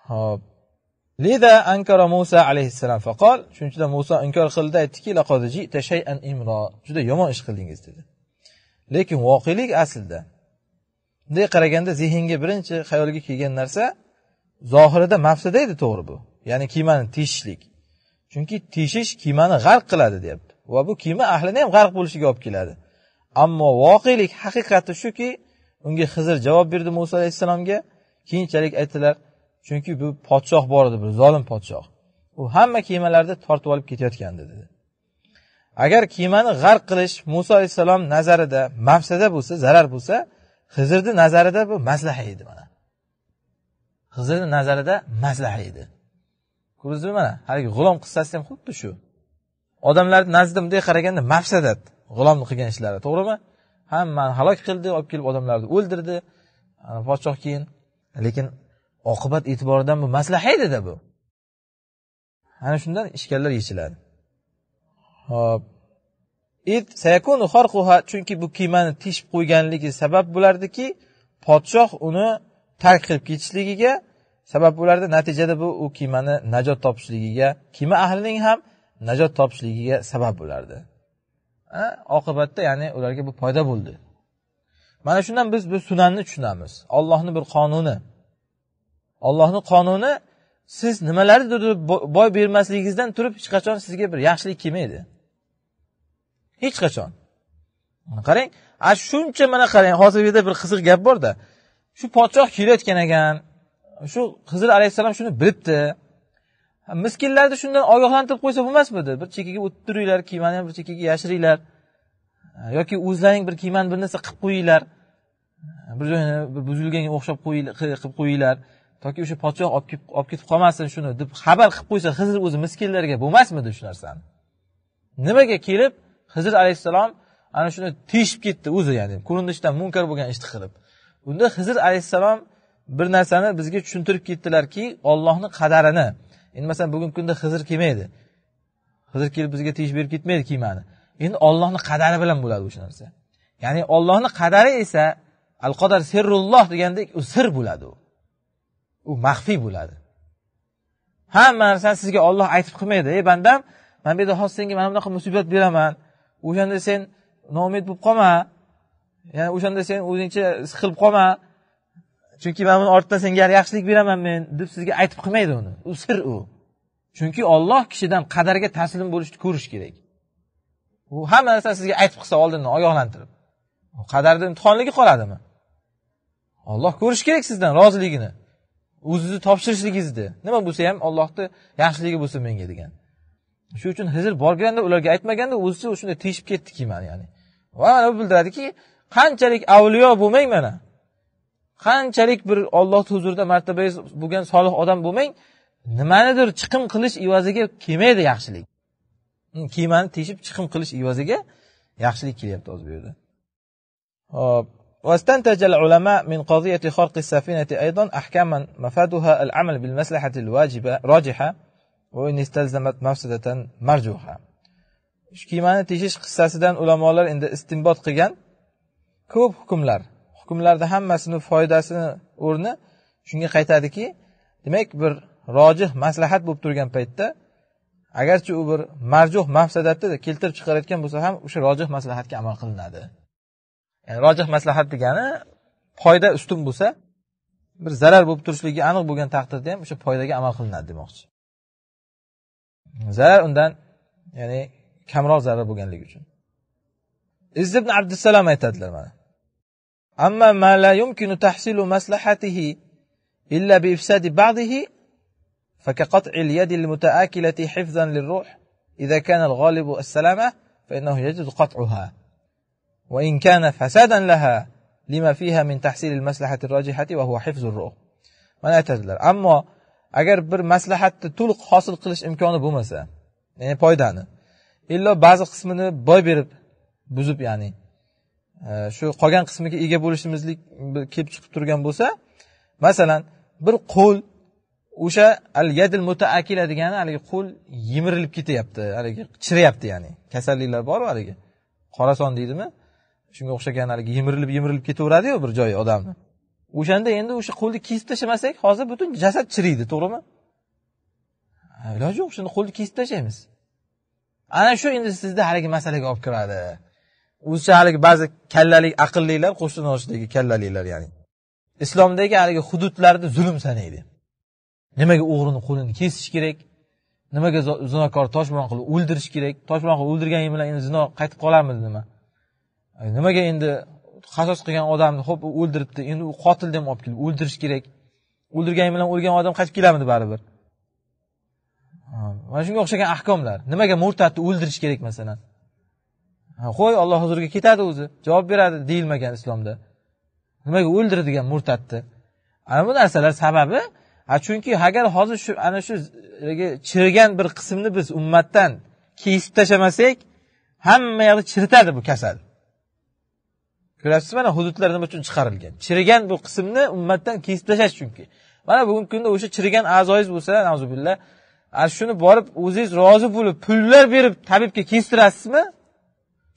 hop lida ankara musa alayhissalom faqol shuning uchun muso inkor qildi aytdiki juda yomon ish qildingiz dedi lekin voqelik aslida bunday qaraganda zehnga birinchi xayolga kelgan narsa zohirida mafsada edi to'g'ri bu ya'ni kemani teshishlik chunki teshish kemani g'arq qiladi deyapti va bu kema ahlini ham g'arq bo'lishiga olib keladi ammo voqelik haqiqati shuki unga xizr javob berdi muso alayhissalomga keyinchalik aytdilar chunki bu podshoh bor edi bir zolim podshoh u hamma kemalarni tortib olib ketayotgandi dedi agar kemani g'arq qilish muso alayhissalom nazarida mafsada bo'lsa zarar bo'lsa hizrni nazarida bu maslaha edi mana hizrni nazarida maslaha edi ko'rdingizmi mana haligi g'ulom qissasi ham xuddi shu odamlarni nazdida bunday qaraganda mafsadat g'ulomni qilgan ishlari to'g'rimi hammani halok qildi olib kelib odamlarni o'ldirdi podshoh keyin lekin oqibat e'tiboridan bu maslaha edida bu ana shundan ishkallar yechiladi ho'p it sayakunu xorquha chunki bu kemani teshib qo'yganligi sabab bo'lardiki podshoh uni tark qilib ketishligiga sabab bo'lardi natijada bu u kemani najot topishligiga kema ahlining ham najot topishligiga sabab bo'lardi oqibatda ya'ni ularga bu foyda bo'ldi mana shundan biz bu sunanni tushunamiz ollohni bir qonuni ollohni qonuni siz nimalarnidir boy bermasligingizdan turib hech qachon sizga bir yaxshilik kelmaydi hech qachon qarang a shuncha mana qarang hozir bu yerda bir qiziq gap borda shu podshoh kelayotgan ekan shu hizr alayhissalom shuni bilibdi miskinlarni shundan ogohlantirib qo'ysa bo'lmasmidi bir chekkaga o'tib turinglar kiymani ham bir chekkaga yashiringlar yoki o'zlaring bir kiymani bir narsa qilib qo'yinglar bir joyini buzilganga o'xshab qilib qo'yinglar toki o'sha podshoh olib ketib qolmasin shuni deb xabar qilib qo'ysa hizr o'zi miskinlarga bo'lmasmidi shu narsani nimaga kelib hizr alayhissalom ana shuni teshib ketdi o'zi ya'ni ko'rinishdan munkar bo'lgan ishni qilib unda hizr alayhissalom bir narsani bizga tushuntirib ketdilarki ollohni qadarini endi masalan bugungi kunda hizr kelmaydi hizr kelib bizga teshib berib ketmaydi kemani endi ollohni qadari bilan bo'ladi o'sha narsa ya'ni ollohni qadari esa al qadar sirrulloh degandek u sir bo'ladi u u maxfiy bo'ladi hamma narsani sizga olloh aytib qilmaydi ey bandam man bu yerda hozir senga mana bunaqa musibat beraman o'shanda sen noumid bo'lib qolma ya'ni o'shanda sen o'zingcha siqilib qolma chunki man buni ortidan senga yaxshilik beraman men deb sizga aytib qilmaydi uni u sir u chunki olloh kishidan qadarga taslim bo'lishni ko'rish kerak u hamma narsa sizga aytib qilsa oldindan ogohlantirib qadarni imtihonligi qoladimi olloh ko'rishi kerak sizdan roziligini o'zizni topshirishligingizni nima bo'lsa ham ollohni yaxshiligi bo'lsin menga degan shuning uchun hizr borganda ularga aytmaganda o'zicha shunday teshib ketdi kiymani ya'ni va mana bildiradiki qanchalik avliyo bo'lmang mana qanchalik bir olloh huzurida martabangiz bo'lgan solih odam bo'lmang nimanidir chiqim qilish evaziga kelmaydi yaxshilik hmm, kiymani teshib chiqim qilish evaziga yaxshilik kelyapti hozir bu yerda hop واستنتج العلماء من قضية خرق السفينة أيضا أحكاما مفادها العمل بالمصلحة الواجبة راجحة shu kemani teshish qissasidan ulamolar endi istinbot qilgan ko'p hukmlar hukmlarni hammasini foydasini o'rni shunga qaytadiki demak bir rojih maslahat bo'lib turgan paytda agarchi u bir marjuh mafsadatni keltirib chiqarayotgan bo'lsa ham o'sha rojih maslahatga amal qilinadi ya'ni rojih maslahat degani foyda ustun bo'lsa bir zarar bo'lib turishligi aniq bo'lgan taqdirda ham o'sha foydaga amal qilinadi demoqchi zarar undan ya'ni kamroq zarar bo'lganligi uchun iz ibn abdusalom aytadilar mana أما ما لا يمكن تحصيل مصلحته إلا بإفساد بعضه فكقطع اليد المتآكلة حفظا للروح إذا كان الغالب السلامة فإنه يجد قطعها وإن كان فسادا لها لما فيها من تحصيل المصلحة الراجحة وهو حفظ الروح من أتدلر أما agar bir maslahatni to'liq hosil qilish imkoni bo'lmasa ya'ni foydani illo ba'zi qismini boy berib buzib ya'ni e, shu qolgan qismiga ega bo'lishimizlik kelib chiqib turgan bo'lsa masalan bir qo'l o'sha al yadil mutaakila degani haligi qo'l yemirilib ketyapti haligi chiryapti ya'ni kasalliklar boru haligi qorason deydimi shunga o'xshagan haligi yemirilib yemirilib ketaveradiyu bir joyi odamni o'shanda endi o'sha qo'lni kesib tashlamasak hozir butun jasad chiriydi to'g'rimi iloji yo'q shunda qo'lni kesib tashlaymiz ana shu endi sizni haligi masalaga olib kiradi o'zicha haligi ba'zi kallalik aqllilar qo'shtirnoshidagi kallaliklar ya'ni islomdagi haligi hududlarni zulm sanaydi nimaga o'g'rini qo'lini kesish kerak nimaga zinokorni toshmon qilib o'ldirish kerak toshmon qilib o'ldirganing bilan endi zino qaytib qolarmidi nima nimaga endi qasos qilgan odamni ho'p u o'ldiribdi endi u qotilni ham olib keldi o'ldirish kerak o'ldirgani bilan o'lgan odam qaytib kelamidi baribir mana shunga o'xshagan ahkomlar nimaga murtadni o'ldirish kerak masalan qo'y olloh huzuriga ketadi o'zi javob beradi deyilmagan islomda nimaga o'ldiradigan murtadni ana bu narsalar sababi chunki agar hozir shu ana shu chirigan bir qismni biz ummatdan kesib tashlamasak hamma yoqni chiritadi bu kasal ko'rasiz mana hududlar nima uchun chiqarilgan chirigan bu qismni ummatdan kesib tashlash chunki mana bugungi kunda o'sha chirigan a'zoyingiz bo'lsa nazubillah ana shuni borib o'zingiz rozi bo'lib pullar berib tabibga kestirasizmi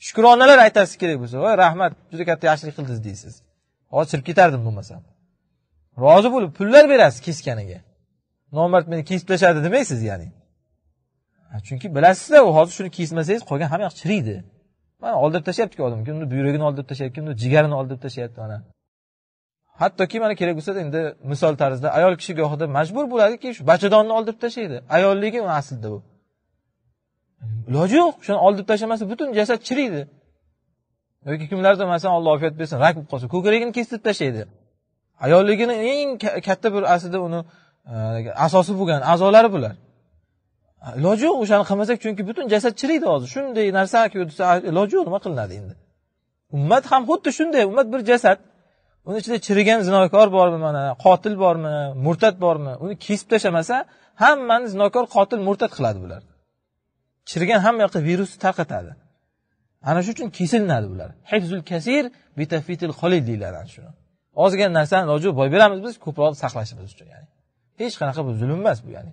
shukronalar aytasiz kerak bo'lsa voy rahmat juda katta yaxshilik qildingiz deysiz hozir chirib ketardim bo'lmasam rozi bo'lib pullar berasiz kesganiga nomard meni kesib tashladi demaysiz ya'ni chunki bilasizda u hozir shuni kesmasangiz qolgan hamma yoq chiriydi mana oldirib tashlayaptiku odam kimdir buyragini oldirib tashlayapti kimdir jigarini oldirib tashlayapti mana hattoki mana kerak bo'lsa endi misol tarzida ayol kishi gohida majbur bo'ladiki shu bachadonni oldirib tashlaydi ayolligi aslida bu iloji yo'q shuni oldirib tashlamasa butun jasad chiriydi yoki kimlardir masalan alloh ofiyat bersin rak bo'lib qolsa ko'kragini kestirib tashlaydi ayolligini eng katta bir aslida uni e, asosi bo'lgan a'zolari bular iloji yo'q o'shani qilmasak chunki butun jasad chiriydi hozir shunday narsa iloji yo'q nima qilinadi endi ummat ham xuddi shunday ummat bir jasad uni ichida chirigan zinokor bormi mana qotil bormi murtad bormi uni kesib tashlamasa hammani zinokor qotil murtad qiladi bular chirigan hamma yoqqa virusni tarqatadi ana shu uchun kesilinadi bular hifzul kasir bitafitil qolil deyiladi ana shuni ozgina narsani iloji yo'q boy beramiz biz ko'proq saqlashimiz uchun ya'ni hech qanaqa bu zulm emas bu ya'ni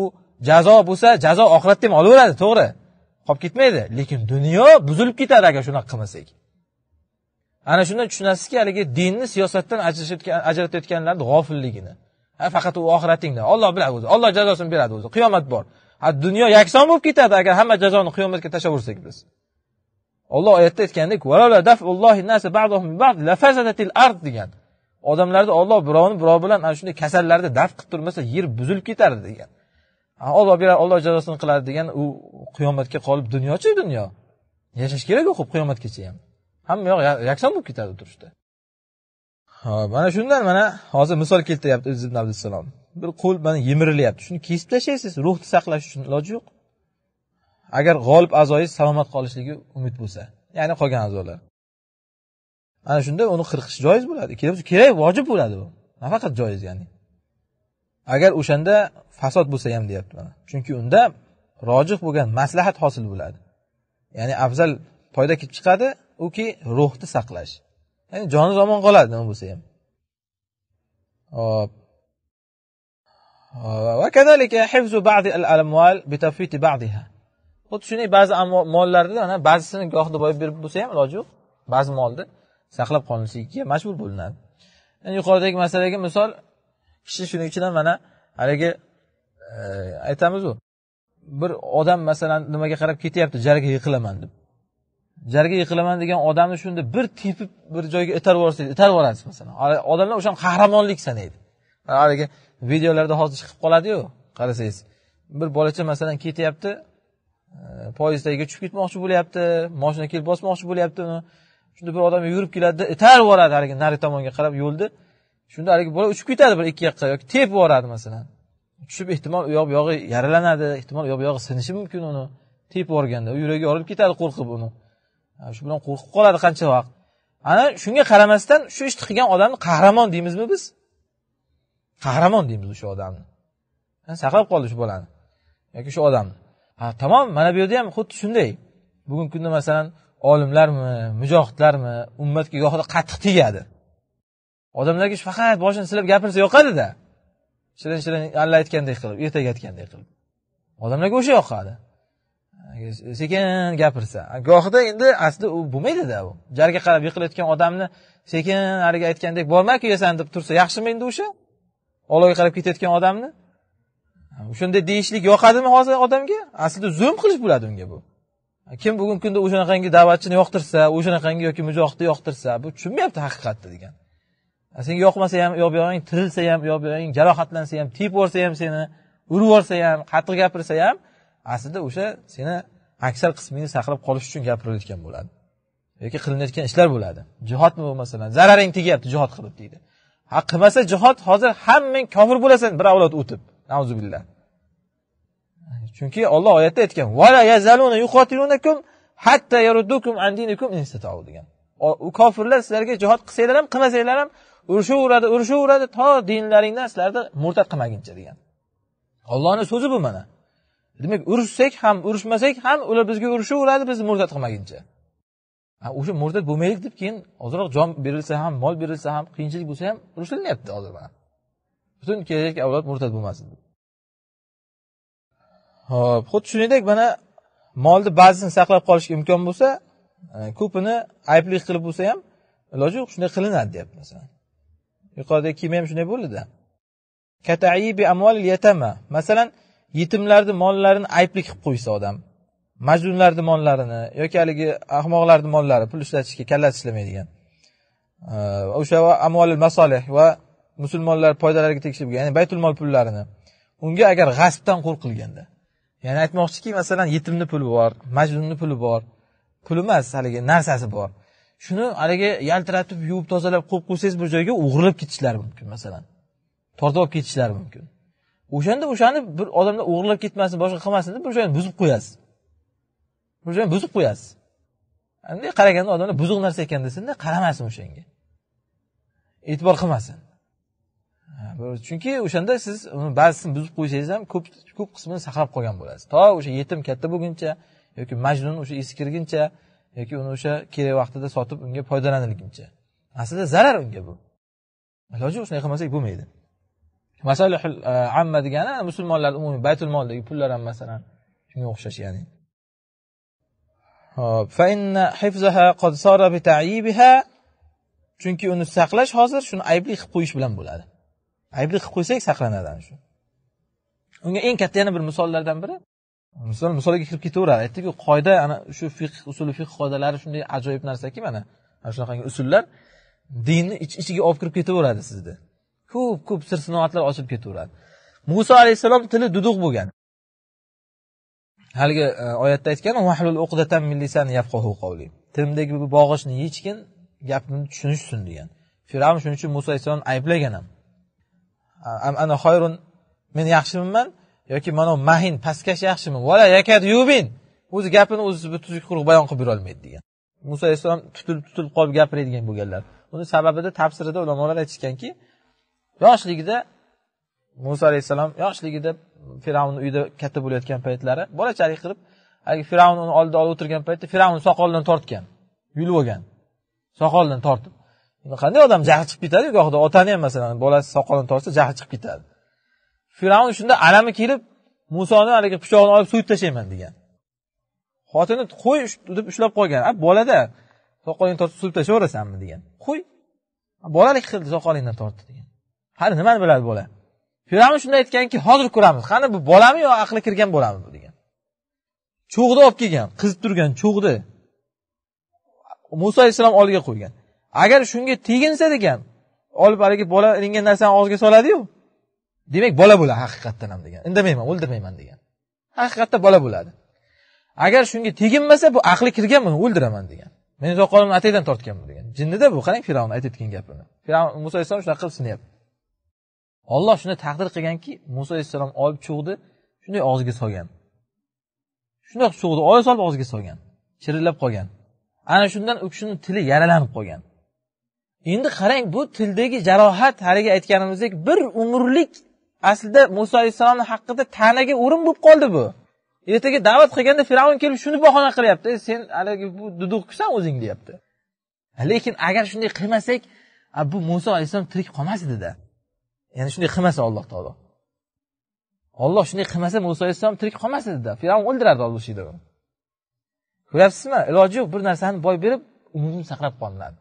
u jazo bo'lsa jazo oxiratda ham olaveradi to'g'ri qolib ketmaydi lekin dunyo buzilib ketadi agar shunaqa qilmasak ana shunda tushunasizki haligi dinni siyosatdan ajratayotganlarni g'ofilligini ha faqat u oxiratingda olloh biladi o'zi olloh jazosini beradi o'zi qiyomat bor ha dunyo yakson bo'lib ketadi agar hamma jazoni qiyomatga tashlaversak biz olloh oyatda aytgandek degan odamlarni olloh birovni birov bilan ana shunday kasallarni daf qilib turmasa yer buzilib ketardi degan olloh beradi olloh jazosini qiladi degan u qiyomatga qolib dunyochi dunyo yashash kerak o'qib qiyomatgacha ham hamma yoq yakson bo'lib ketadi turishda hop mana shundan mana hozir misol keltiryapti ibn abdussalom bir qo'l mana yemirilyapti shuni kesib tashlaysiz ruhni saqlash uchun iloji yo'q agar g'olib a'zoyingiz salomat qolishligi umid bo'lsa ya'ni qolgan a'zolar ana shunda uni qirqish joiz bo'ladi kerak vojib bo'ladi bu nafaqat joiz ya'ni agar o'shanda fasod bo'lsa ham deyapti mana chunki unda rojih bo'lgan maslahat hosil bo'ladi ya'ni afzal foyda kelib chiqadi uki ruhni saqlash ya'ni joni omon qoladi nima bo'lsa ham hop xuddi shunday ba'zi mollarni mana ba'zisini gohida boyib berib bo'lsa ham iloji yo'q ba'zi molni saqlab qolinishiga majbur bo'linadi yani yuqoridagi masalaga misol kishi shuning uchun ham mana haligi aytamizu bir odam masalan nimaga qarab ketyapti jarga yiqilaman deb jarga yiqilaman degan odamni shunda bir tepib bir joyga itarib yuborsangiz itarib yuborasiz masalan odamlar o'shani qahramonlik sanaydi haligi videolarda hozir chiqib qoladiyu qarasangiz bir bolacha masalan ketyapti poyezd tagiga tushib ketmoqchi bo'lyapti moshina kelib bosmoqchi bo'lyapti uni shunda bir odam yugurib keladida itarib yuboradi haligi nari tomonga qarab yo'lni shunda haligi bola uchib ketadi bir ikki yoqqa yoki tepib yuboradi masalan tushib ehtimol u yoq bu yog'i yaralanadi ehtimol u yoq bu yog'i sinishi mumkin uni tepib yuborganda u yuragi yorilib ketadi qo'rqib uni shu bilan qo'rqib qoladi qancha vaqt ana shunga qaramasdan shu ishni qilgan odamni qahramon deymizmi biz qahramon deymiz o'sha odamni saqlab qoldi shu bolani yoki shu odamni ha tamom mana bu yerda ham xuddi shunday bugungi kunda masalan olimlarmi mujohidlarmi ummatga gohida qattiq tegadi odamlarga faqat boshini silab gapirsa yoqadida shirin shirin alla aytgandek qilib ertaga aytgandek qilib odamlarga o'sha yoqadi sekin gapirsa gohida endi aslida u bo'lmaydida u jarga qarab yiqilayotgan odamni sekin haligi aytgandek bormaku yesan deb tursa yaxshimi endi o'sha olovga qarab ketayotgan odamni o'shanday deyishlik yoqadimi hozir odamga aslida zulm qilish bo'ladi unga bu kim bugungi kunda o'shanaqangi da'vatchini yoqtirsa o'shanaqangi yoki mujohidni yoqtirsa bu tushunmayapti haqiqatni degan senga yoqmasa ham yoq bu tirilsa ham yoq bu jarohatlansa ham tepib yuborsa ham seni urib yuborsa ham qattiq gapirsa ham aslida o'sha seni aksar qismingni saqlab qolish uchun gapirilayotgan bo'ladi yoki qilinayotgan ishlar bo'ladi jihodmi bu masalan zararing tegyapti jihod qilib deydi ha qilmasa jihod hozir hammang kofir bo'lasan bir avlod o'tib billah chunki olloh oyatda aytgan degan u kofirlar sizlarga jihod qilsanglar ham qilmasanglar ham urishaveradi urishaveradi to dinlaringni sizlarni murtad qilmaguncha degan ollohni so'zi bu mana demak urushsak ham urushmasak ham ular bizga urishaveradi bizni murtad qilmaguncha o'sha murtad bo'lmaylik deb keyin ozroq jon berilsa ham mol berilsa ham qiyinchilik bo'lsa ham urishilinyapti hozir mana butun kelajak avlod murtad bo'lmasin deb ho'p xuddi shuningdek mana molni ba'zisini saqlab qolishga imkon bo'lsa e, ko'pini aybli qilib bo'lsa ham iloji yo'q shunday qilinadi deyapti masalan yuqoridagi kema ham shunday bo'ladi masalan yetimlarni mollarini aybli qilib qo'ysa odam majnunlarni mollarini yoki haligi ahmoqlarni mollari pul ishlatishga kallasi ishlamaydigan o'sha amvoli masolih va musulmonlar foydalariga bo'lgan ya'ni baytul mol pullarini unga agar g'asbdan qo'rqilganda ya'ni aytmoqchiki masalan yetimni puli bor majnunni puli bor pul emas haligi narsasi bor shuni haligi yaltiratib yuvib tozalab qo'yib qo'ysangiz bir joyga o'g'irlab ketishlari mumkin masalan tortib olib ketishlari mumkin o'shanda o'shani bir odamlar o'g'irlab ketmasin boshqa qilmasin deb bir joyini buzib qo'yasiz bir joyini buzib qo'yasiz bunday qaraganda odamlar buzuq narsa ekan desinda qaramasin o'shanga e'tibor qilmasin chunki o'shanda siz uni ba'zisini buzib qo'ysangiz ham ko'p ko'p qismini saqlab qolgan bo'lasiz to o'sha yetim katta bo'lguncha yoki majnun o'sha eskirguncha yoki uni o'sha kerak vaqtida sotib unga foydalanilguncha aslida zarar unga bu iloji yo'q shunday qilmasak bo'lmaydi masalihul e, amma degani musulmonlar umumiy baytul moldagi pullar ham masalan shunga o'xshash ya'ni hop chunki uni saqlash hozir shuni aybli qilib qo'yish bilan bo'ladi aybli qilib qo'ysak saqlanadi ana shu unga eng katta yana bir misollardan biri misol misolga kirib ketaveradi aytdikku qoida ana shu fiqh usuli fiqh qoidalari shunday ajoyib narsaki mana ana shunaqangi usullar dinni ich ichiga olib kirib ketaveradi sizni ko'p ko'p sir sinoatlar ochib ketaveradi muso alayhissalom tili duduq bo'lgan haligi e, oyatda aytgan tilimdagi bu bog'ichni yechgin gapni tushunishsin degan fir'avn shuning uchun muso alayhissalomni ayblagan ham ana xoyrun men yaxshimanman yoki mana bu mahin pastkash yaxshimi vala yakad yubin o'zi gapini o'zi tuzuk quruq bayon qilib berolmaydi degan muso alayhissalom tutilib tutilib qolib gapiradigan bo'lganlar buni sababida tafsirida ulamolar aytishganki yoshligida muso alayhissalom yoshligida fir'avnni uyida katta bo'layotgan paytlari bola qilib haligi fir'avn uni oldida olib o'tirgan paytda fir'avn soqolidan tortgan yulib olgan soqolidan tortib qanday odam jahli chiqib ketadi gohida otani ham masalan bolasi soqolini tortsa jahli chiqib ketadi fir'avn shunda alami kelib musoni haligi pichog'ini olib so'yib tashlayman degan xotini qo'y deb ushlab qolgan a bolada soqolingni tortib so'yib tashlayverasanmi degan qo'y bolalik qildi soqolingdan tortdi degan hali nimani biladi bola fir'avn shunday aytganki hozir ko'ramiz qani bu bolami yo aqli kirgan bolami bu degan cho'g'ni olib kelgan qizib turgan cho'g'ni muso alayhissalom oldiga qo'ygan agar shunga teginsa degan olib haligi bola ilingan narsani og'ziga soladiyu demak bola bo'ladi haqiqatdan ham degan indamayman o'ldirmayman degan haqiqatda bola bo'ladi agar shunga teginmasa bu aqli kirgan buni o'ldiraman degan men soqolimni ataydan tortganman degan jinnida bu qarang fir'avn aytayotgan gapini fir'avn muso alayhissalom shunaqa qilib sinayapti olloh shunday taqdir qilganki muso alayhissalom olib chug'di shunday og'ziga solgan shundoq cho'g'ni ola solib og'ziga solgan chirillab qolgan ana shundan u kishini tili yaralanib qolgan endi qarang bu tildagi jarohat haligi aytganimizdek bir umrlik aslida muso alayhissalomni haqida ta'naga o'rin bo'lib qoldi bu ertaga da'vat qilganda fir'avn kelib shuni bahona qilyapti sen haligi bu qilsan o'zing deyapti lekin agar shunday qilmasak bu muso alayhissalom tirik qolmas edida ya'ni shunday qilmasa alloh taolo olloh shunday qilmasa muso alayhissalom tirik qolmas edida fir'avn o'ldirardi olloh shida uni ko'ryapsizmi iloji yo'q bir narsani boy berib umum saqlab qolinadi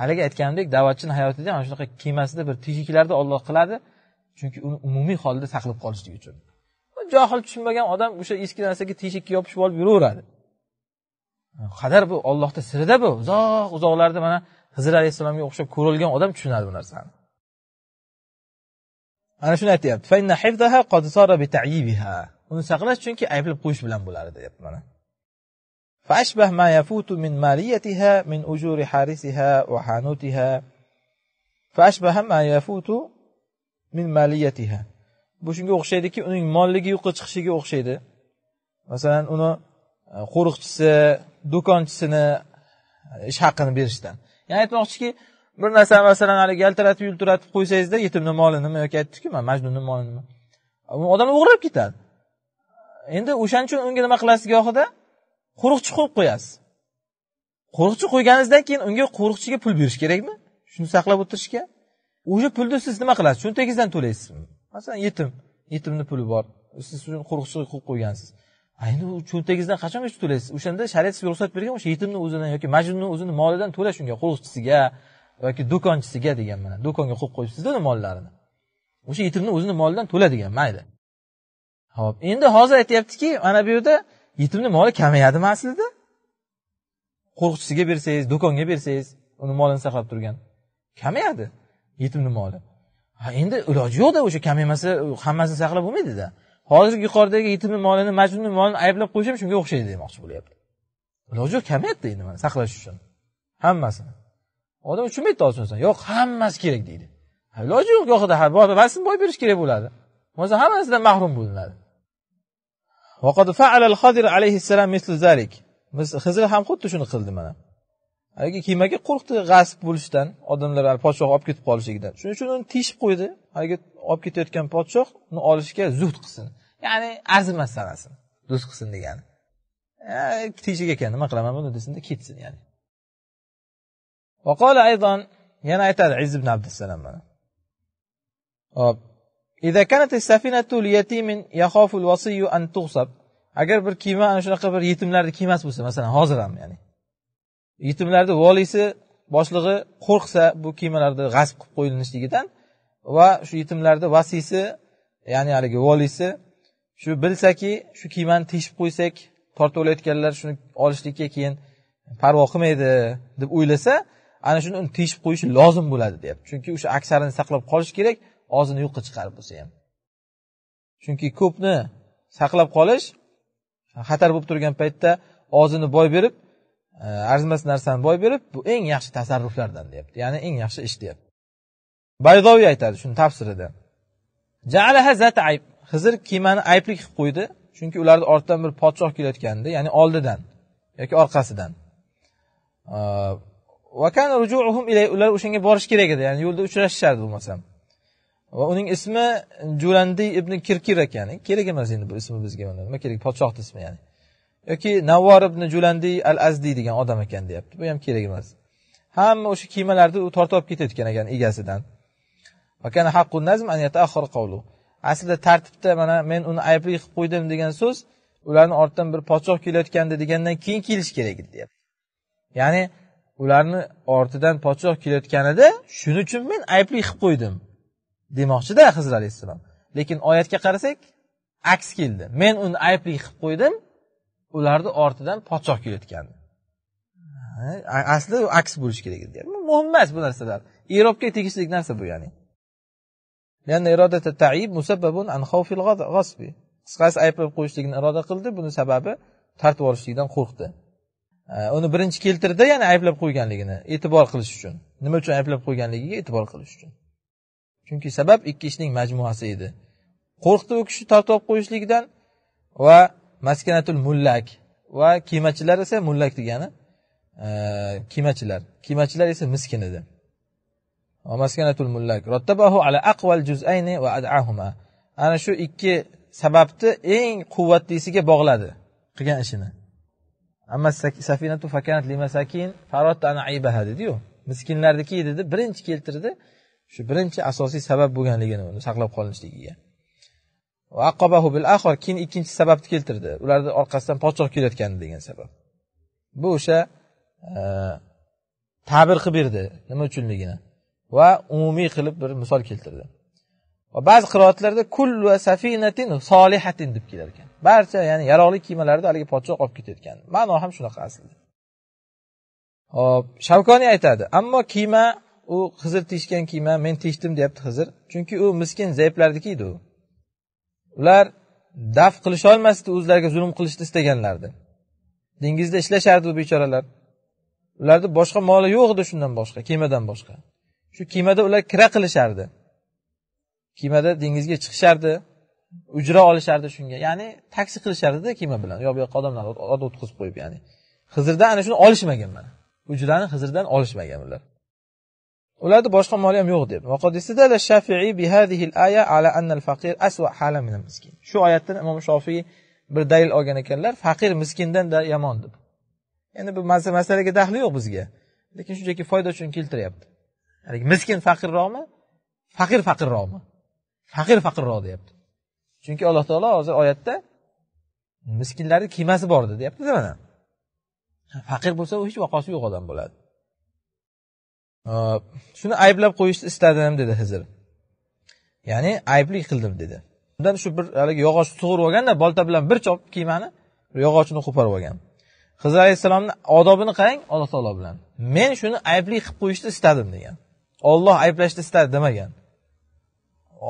haligi aytganimdek da'vatchini hayotida ham shunaqa kemasida bir teshiklarni olloh qiladi chunki uni umumiy holda saqlab qolishlik uchun johil tushunmagan odam o'sha eski narsaga teshikka yopishib olib yuraveradi qadar bu ollohni sirida bu uzoq uzoqlarda mana hizr alayhissalomga o'xshab ko'rilgan odam tushunadi bu narsani ana shuni aytyapti uni saqlash chunki ayblab qo'yish bilan bo'ladi deyapti mana فأشبه ما يفوت من ماليتها من أجور حارسها وحانوتها فأشبه ما يفوت min maliyatiha bu shunga o'xshaydiki uning molligi yo'qqa chiqishiga o'xshaydi masalan uni e, qo'riqchisi do'konchisini e, ish haqini berishdan ya'ni aytmoqchiki bir narsa masalan haligi yaltiratib yultiratib qo'ysangizda yetimni moli nima yoki aytdikku man majnunni moli nima odam o'g'irlab ketadi endi o'shaning uchun unga nima qilasiz gohida qo'riqchi qo'yib qo'yasiz qo'riqchi qo'yganingizdan keyin unga qo'riqchiga pul berish kerakmi shuni saqlab o'tirishga o'sha pulni siz nima qilasiz cho'ntagingizdan to'laysiz hmm. masalan yetim yetimni puli bor siz uchun qo'riqchilik qilib qo'ygansiz endi u cho'ntagingizdan qachongacha to'laysiz o'shanda shariat sizga ruxsat bergan o'sha yetimni o'zidan yoki majnunni o'zini molidan to'lash unga qo'riqchisiga yoki do'konchisiga degan mana do'konga qo'yib qo'yibsizda mollarini o'sha yetimni o'zini molidan to'la degan mayli ho'p endi hozir aytyaptiki mana bu yerda yetimni moli kamayadimi aslida qo'riqchisiga bersangiz do'konga bersangiz uni molini saqlab turgan kamayadi yetimni moli endi iloji yo'qda o'sha kam emasa hammasini saqlab bo'lmaydida hozir yuqoridagi yetimni molini majnunni molini ayblab qo'yishim shunga o'xshaydi demoqchi bo'lyapti iloji yo'q kamayapti endi mana saqlash uchun hammasini odam tushunmaydi hozir yo'q hammasi kerak deydi iloji yo'q gohida basini boy berish kerak bo'ladi bo'lmasa hammasidan mahrum bo'linadi biz hizr ham xuddi shuni qildi mana haligi kemaga qo'rqdi g'asb bo'lishdan odamlar podshoh olib ketib qolishligidan shuning uchun uni teshib qo'ydi haligi olib ketayotgan podshoh uni olishga zuhd qilsin ya'ni arzimas sanasin do'st qilsin degani e, teshik ekan nima qilaman buni desinda ketsin ya'ni وقال أيضا yana aytadi iz ibn abdusalom mana hop agar bir kema ana shunaqa bir yetimlarni kemasi bo'lsa masalan hozir ham ya'ni yetimlarni voliysi boshlig'i qo'rqsa bu kemalarni g'asb qilib qo'yilishligidan va shu yetimlarni vasiysi ya'ni haligi voliysi shu bilsaki shu kemani teshib qo'ysak tortib olayotganlar shuni olishlikka keyin parvo qilmaydi deb o'ylasa ana shuni uni teshib qo'yishi lozim bo'ladi deyapti chunki o'sha aksarini saqlab qolish kerak ozini yo'qqa chiqarib bo'lsa ham chunki ko'pni saqlab qolish xatar bo'lib turgan paytda ozini boy berib arzimas narsani boy berib bu eng yaxshi tasarruflardan deyapti ya'ni eng yaxshi ish deyapti baydoviy aytadi shuni tafsirida hizr kemani ayblik qilib qo'ydi chunki ularni ortidan bir podshoh kelayotgandi ya'ni oldidan yoki orqasidan ular o'shanga borish kerak edi ya'ni yo'lda uchrashishardi bo'lmasam va uning ismi jurandiy ibn kirkir ekan kerak emas endi bu ismi bizga nima kerak podshohni ismi ya'ni yoki navvor ibn julandiy al azdiy degan odam ekan deyapti bu ham kerak emas hamma o'sha kiymalarni u tortib olib ketayotgan ekan egasidan aslida tartibda mana men uni aybli qilib qo'ydim degan so'z ularni ortidan bir podshoh kelayotgandi degandan keyin kelishi kerak edi deyapti ya'ni ularni ortidan podshoh kelayotganida shuning uchun men aybli qilib qo'ydim demoqchida hizr alayhissalom lekin oyatga qarasak aks keldi men uni aybli qilib qo'ydim ularni ortidan podshoh kelayotgan asli aks bo'lishi kerak edi muhim emas bu narsalar irobga tegishli narsa bu ya'ni qisqasi ayblab qo'yishlikni iroda qildi buni sababi tartib olishlikdan qo'rqdi uni birinchi keltirdi ya'ni ayblab qo'yganligini e'tibor qilish uchun nima uchun ayblab qo'yganligiga e'tibor qilish uchun chunki sabab ikki ishning majmuasi edi qo'rqdi u kishi tortib qo'yishlikdan va maskanatul mullak va kiymachilar esa mullak degani e, kiymachilar kiymachilar esa miskin edi maskanatul mullak rottabahu ala aqval juzayni va adahuma ana shu ikki sababni eng quvvatlisiga bog'ladi qilgan ishini safinatu limasakin dediyu miskinlarniki dedi birinchi keltirdi shu birinchi asosiy sabab bo'lganligini uni saqlab qolinishligiga keyin ikkinchi sababni keltirdi ularni orqasidan podshoh kelayotgandi degan sabab bu o'sha e, ta'bir qilib berdi nima uchunligini va umumiy qilib bir misol keltirdi va ba'zi qiroatlarda va safinatin solihatin deb kelar ekan barcha ya'ni yaroqli kemalarni haligi podshoh olib ketayotgan ma'no ham shunaqa aslida hop shavkoniy aytadi ammo kema u hizr teshgan kema men teshdim deyapti hizr chunki u miskin zayblardiki edi u ular daf qilisholmasdi o'zlariga zulm qilishni istaganlardi dengizda ishlashardi bu bechoralar ularni boshqa moli yo'q edi shundan boshqa kemadan boshqa shu kemada ular kira qilishardi kemada dengizga chiqishardi ujra olishardi shunga ya'ni taksi qilishardida kema bilan u yoq bu yoqqa odamlarni o'tkazib qo'yib ya'ni hizrdan ana shuni olishmagan mana ujrani hizrdan olishmagan ular ularda boshqa moli ham yo'q deb shu oyatdan imom shofiy bir dalil olgan ekanlar faqir miskindan da yomon deb endi bu masalaga daxli yo'q bizga lekin shunchaki foyda uchun keltiryapti haligi miskin faqirroqmi faqir faqirroqmi faqir faqirroq deyapti chunki alloh taolo hozir oyatda miskinlarni kemasi bor deyaptida mana faqir bo'lsa u hech vaqosi yo'q odam bo'ladi shuni ayblab qo'yishni istadim dedi hizr ya'ni aybli qildim dedi undan shu bir haligi yog'ochni sug'urib olganda bolta bilan bir chopib kemani yog'ochini qo'parib olgan hizr alayhissalomni odobini qarang alloh taolo bilan men shuni aybli qilib qo'yishni istadim degan olloh ayblashni istadi demagan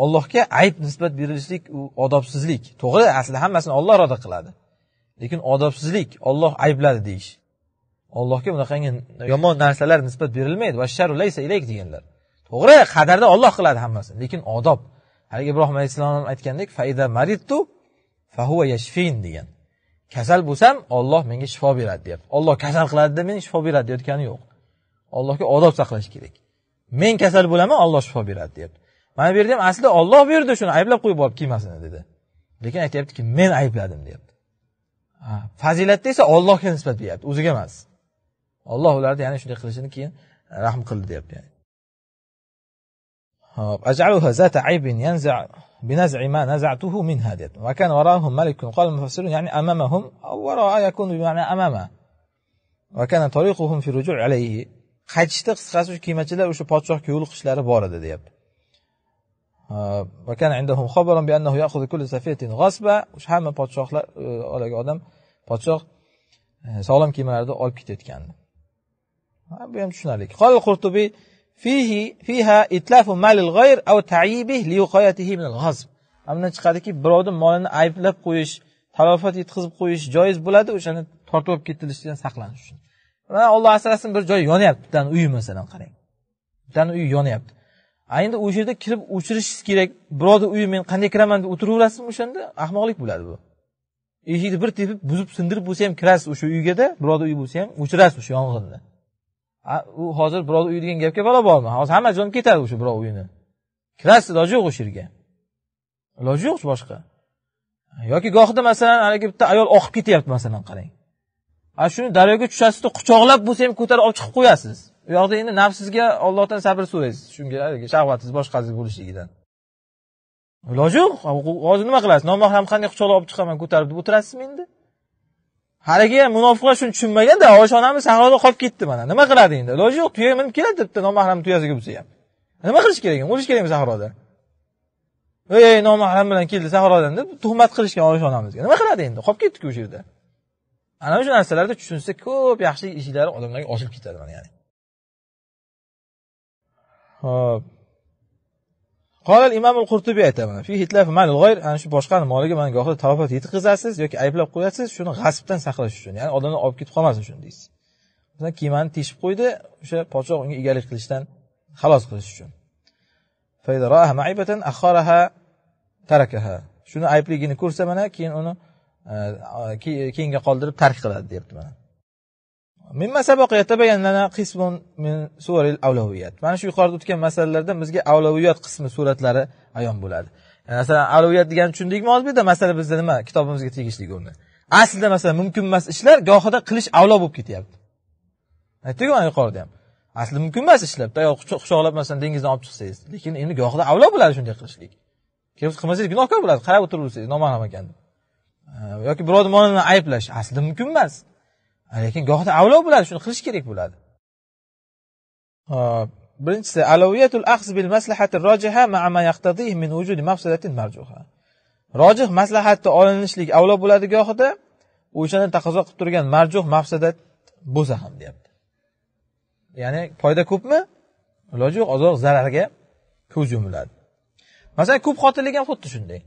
ollohga ayb nisbat berilishlik u odobsizlik to'g'ri aslida hammasini olloh iroda qiladi lekin odobsizlik olloh aybladi deyish ollohga bunaqangi yomon narsalar nisbat berilmaydi va sharu laysa ilayk deganlar to'g'ri qadarni olloh qiladi hammasini lekin odob haligi ibrohim alayhissalom ham aytgandek faida maridtu fahuva yashfin degan kasal bo'lsam olloh menga shifo beradi deyapti olloh kasal qiladida men shifo beradi deyotgani yo'q ollohga odob saqlash kerak men kasal bo'laman olloh shifo beradi deyapti mana bu yerda ham aslida olloh buyurdi shuni ayblab qo'yib olib kiymasini dedi lekin aytyaptiki men aybladim deyapti fazilatda esa ollohga nisbat beryapti o'ziga emas olloh ularni yana shunday qilishini keyin rahm qildi deyapti yani hop aj'aluha zata aybin yanza بنزع ما نزعته منها ديت وكان وراءهم ملك قال المفسرون يعني أمامهم أو وراء يكون بمعنى أمامه وكان طريقهم في الرجوع عليه qaytishda qisqasi o'sha kemachilar o'sha podshohga yo'liqishlari bor edi deyapti وكان عندهم خبر بأنه يأخذ كل سفينة غصبا o'sha hamma podshohlar e, olagi odam podshoh e, sog'lom kemalarda olib ketayotgandi bu ham tushunarlik qol qurtubiy fihi fiha itlafu malil g'ayr av tayibih liqoyatihi min al-ghazb bundan chiqadiki birovni molini ayblab qo'yish talofat yetkazib qo'yish joiz bo'ladi o'shani tortib olib ketilishidan saqlanish uchun mana olloh asrasin bir joy yonyapti bittani uyi masalan qarang bittani uyi yonyapti a endi o'sha yerda kirib o'chirishingiz kerak birovni uyi men qanday kiraman deb o'tiraverasizmi o'shanda ahmoqlik bo'ladi bu eshikni bir tepib buzib sindirib bo'lsa ham kirasiz o'sha uygada birovni uyi bo'lsa ham o'chirasiz o'sha yong'inni u hozir birovni uyi degan gapga balo bormi hozir hamma joyim ketadi o'sha birov uyini kirasiz iloji yo'q o'sha yerga iloji yo'q boshqa yoki gohida masalan haligi bitta ayol oqib ketyapti masalan qarang a shuni daryoga tushasizda quchoqlab bo'lsa ham ko'tarib olib chiqib qo'yasiz u yoqda endi nafsizga ollohdan sabr so'raysiz shunga shahvatingiz boshqasi bo'lishligidan iloji yo'q hozir nima qilasiz nomahram qanday quchoqlab olib chiqaman ko'tarib deb o'tirasizmi endi haligi munofiqlar shuni tushunmaganda oysha onamiz sahroda qolib ketdi mana nima qiladi endi iloji yo'q tuyaga minib keladi bitta nomahram tuyasiga bo'lsa ham nima qilish kerak o'lish kerakmi sahroda ey nomahram bilan keldi sahrodan deb tuhmat qilishgan oysha onamizga nima qiladi endi qolib ketdiku o'sha yerda ana shu narsalarni tushunsa ko'p yaxshi eshiklari odamlarga ochilib ketadi mana ya'ni ho'p قال الامام qurtubiy aytaman fi hitlaf mal g'oyr ana shu boshqani moliga mana gohida talofat yetkazasiz yoki ayblab qo'yasiz shuni g'asbdan saqlash uchun ya'ni odamlar olib ketib qolmasin shuni deysiz masalan kemani teshib qo'ydi o'sha podshoh unga egalik qilishdan xalos qilish uchun tarakaha shuni aybligini ko'rsa mana keyin uni e, keyinga qoldirib tark qiladi deyapti mana mimma boqiyatda bayanlana qismun suvaril avloviyat mana shu yuqorida o'tgan masalalarda bizga avloviyat qismi suratlari ayon bo'ladi masalan avloviyat degani tushundingmi hozirda masala bizda nima kitobimizga tegishli o'rni aslida masalan mumkin ishlar gohida qilish avlo bo'lib ketyapti aytdikku mana yuqorida ham asli mumkin emas ishlar bitta quchoqlab masalan dengizdan olib chiqsangiz lekin endi gohida avlo bo'ladi shunday qilishlik kelib qilmasangiz gunohkor bo'ladi qarab o'tiraversangiz noma'lum ekan yoki birovni molini ayblash aslida mumkin emas lekin gohida avlov bo'ladi shuni qilish kerak bo'ladi hop birinchisi alaviyatul ahz bil maslahati rojiha ma yaqtadih min wujudi mafsadatin marjuha rojih maslahatni olinishlik avlo bo'ladi gohida o'shani taqozo qilib turgan marjuh mafsadat bo'lsa ham deyapti ya'ni foyda ko'pmi iloji yo'q ozroq zararga ko'z yumiladi masalan ko'p xotinlik ham xuddi shunday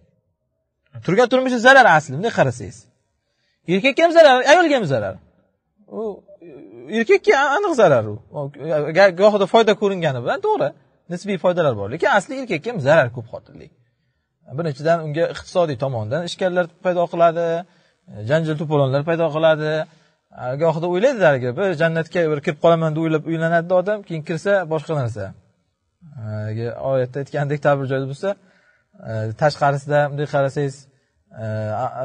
turgan turmushi zarar asli bunday qarasangiz erkakka ham zarar ayolga ham zarar u erkakka aniq zarar u gohida foyda ko'ringani bilan to'g'ri nisbiy foydalar bor lekin asli erkakka ham zarar ko'p xotinlik birinchidan unga iqtisodiy tomondan ishkallar paydo qiladi janjal to'polonlar paydo qiladi gohida o'ylaydi haligi bir jannatga bir kirib qolaman deb o'ylab uylanadida odam keyin kirsa boshqa narsa oyatda aytgandek tabir joyda bo'lsa tashqarisida bunday qarasangiz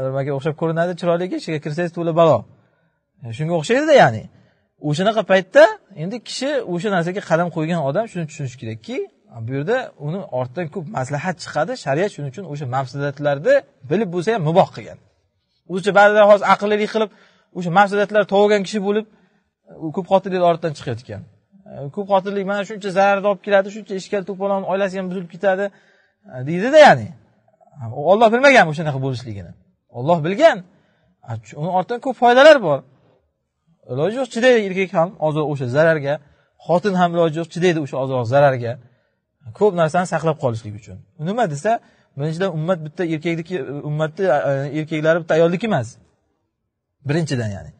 nimaga o'xshab ko'rinadi chiroyli ichiga kirsangiz to'la balo E, shunga o'xshaydi ya'ni o'shanaqa paytda endi kishi o'sha narsaga qadam qo'ygan odam shuni tushunishi kerakki bu yerda uni ortidan ko'p maslahat chiqadi shariat shuning uchun o'sha mafsudatlarni bilib bo'lsa ham muboh qilgan o'zicha ba'zilar hozir aqllilik qilib o'sha mafsudatlar olgan kishi bo'lib ko'p xotinlik ortidan chiqayotgan e, ko'p xotinlik mana shuncha zararni olib keladi shuncha ishkal to'polon oilasi ham buzilib ketadi e, deydida ya'ni olloh bilmagan o'shanaqa bo'lishligini olloh bilgan uni ortidan ko'p foydalar bor iloji yo'q chidaydi erkak ham ozroq o'sha zararga xotin ham iloji yo'q chidaydi o'sha ozroq zararga ko'p narsani saqlab qolishlik uchun nima desa birinchidan ummat bitta erkakniki ummatni erkaklari bitta ayolniki emas birinchidan ya'ni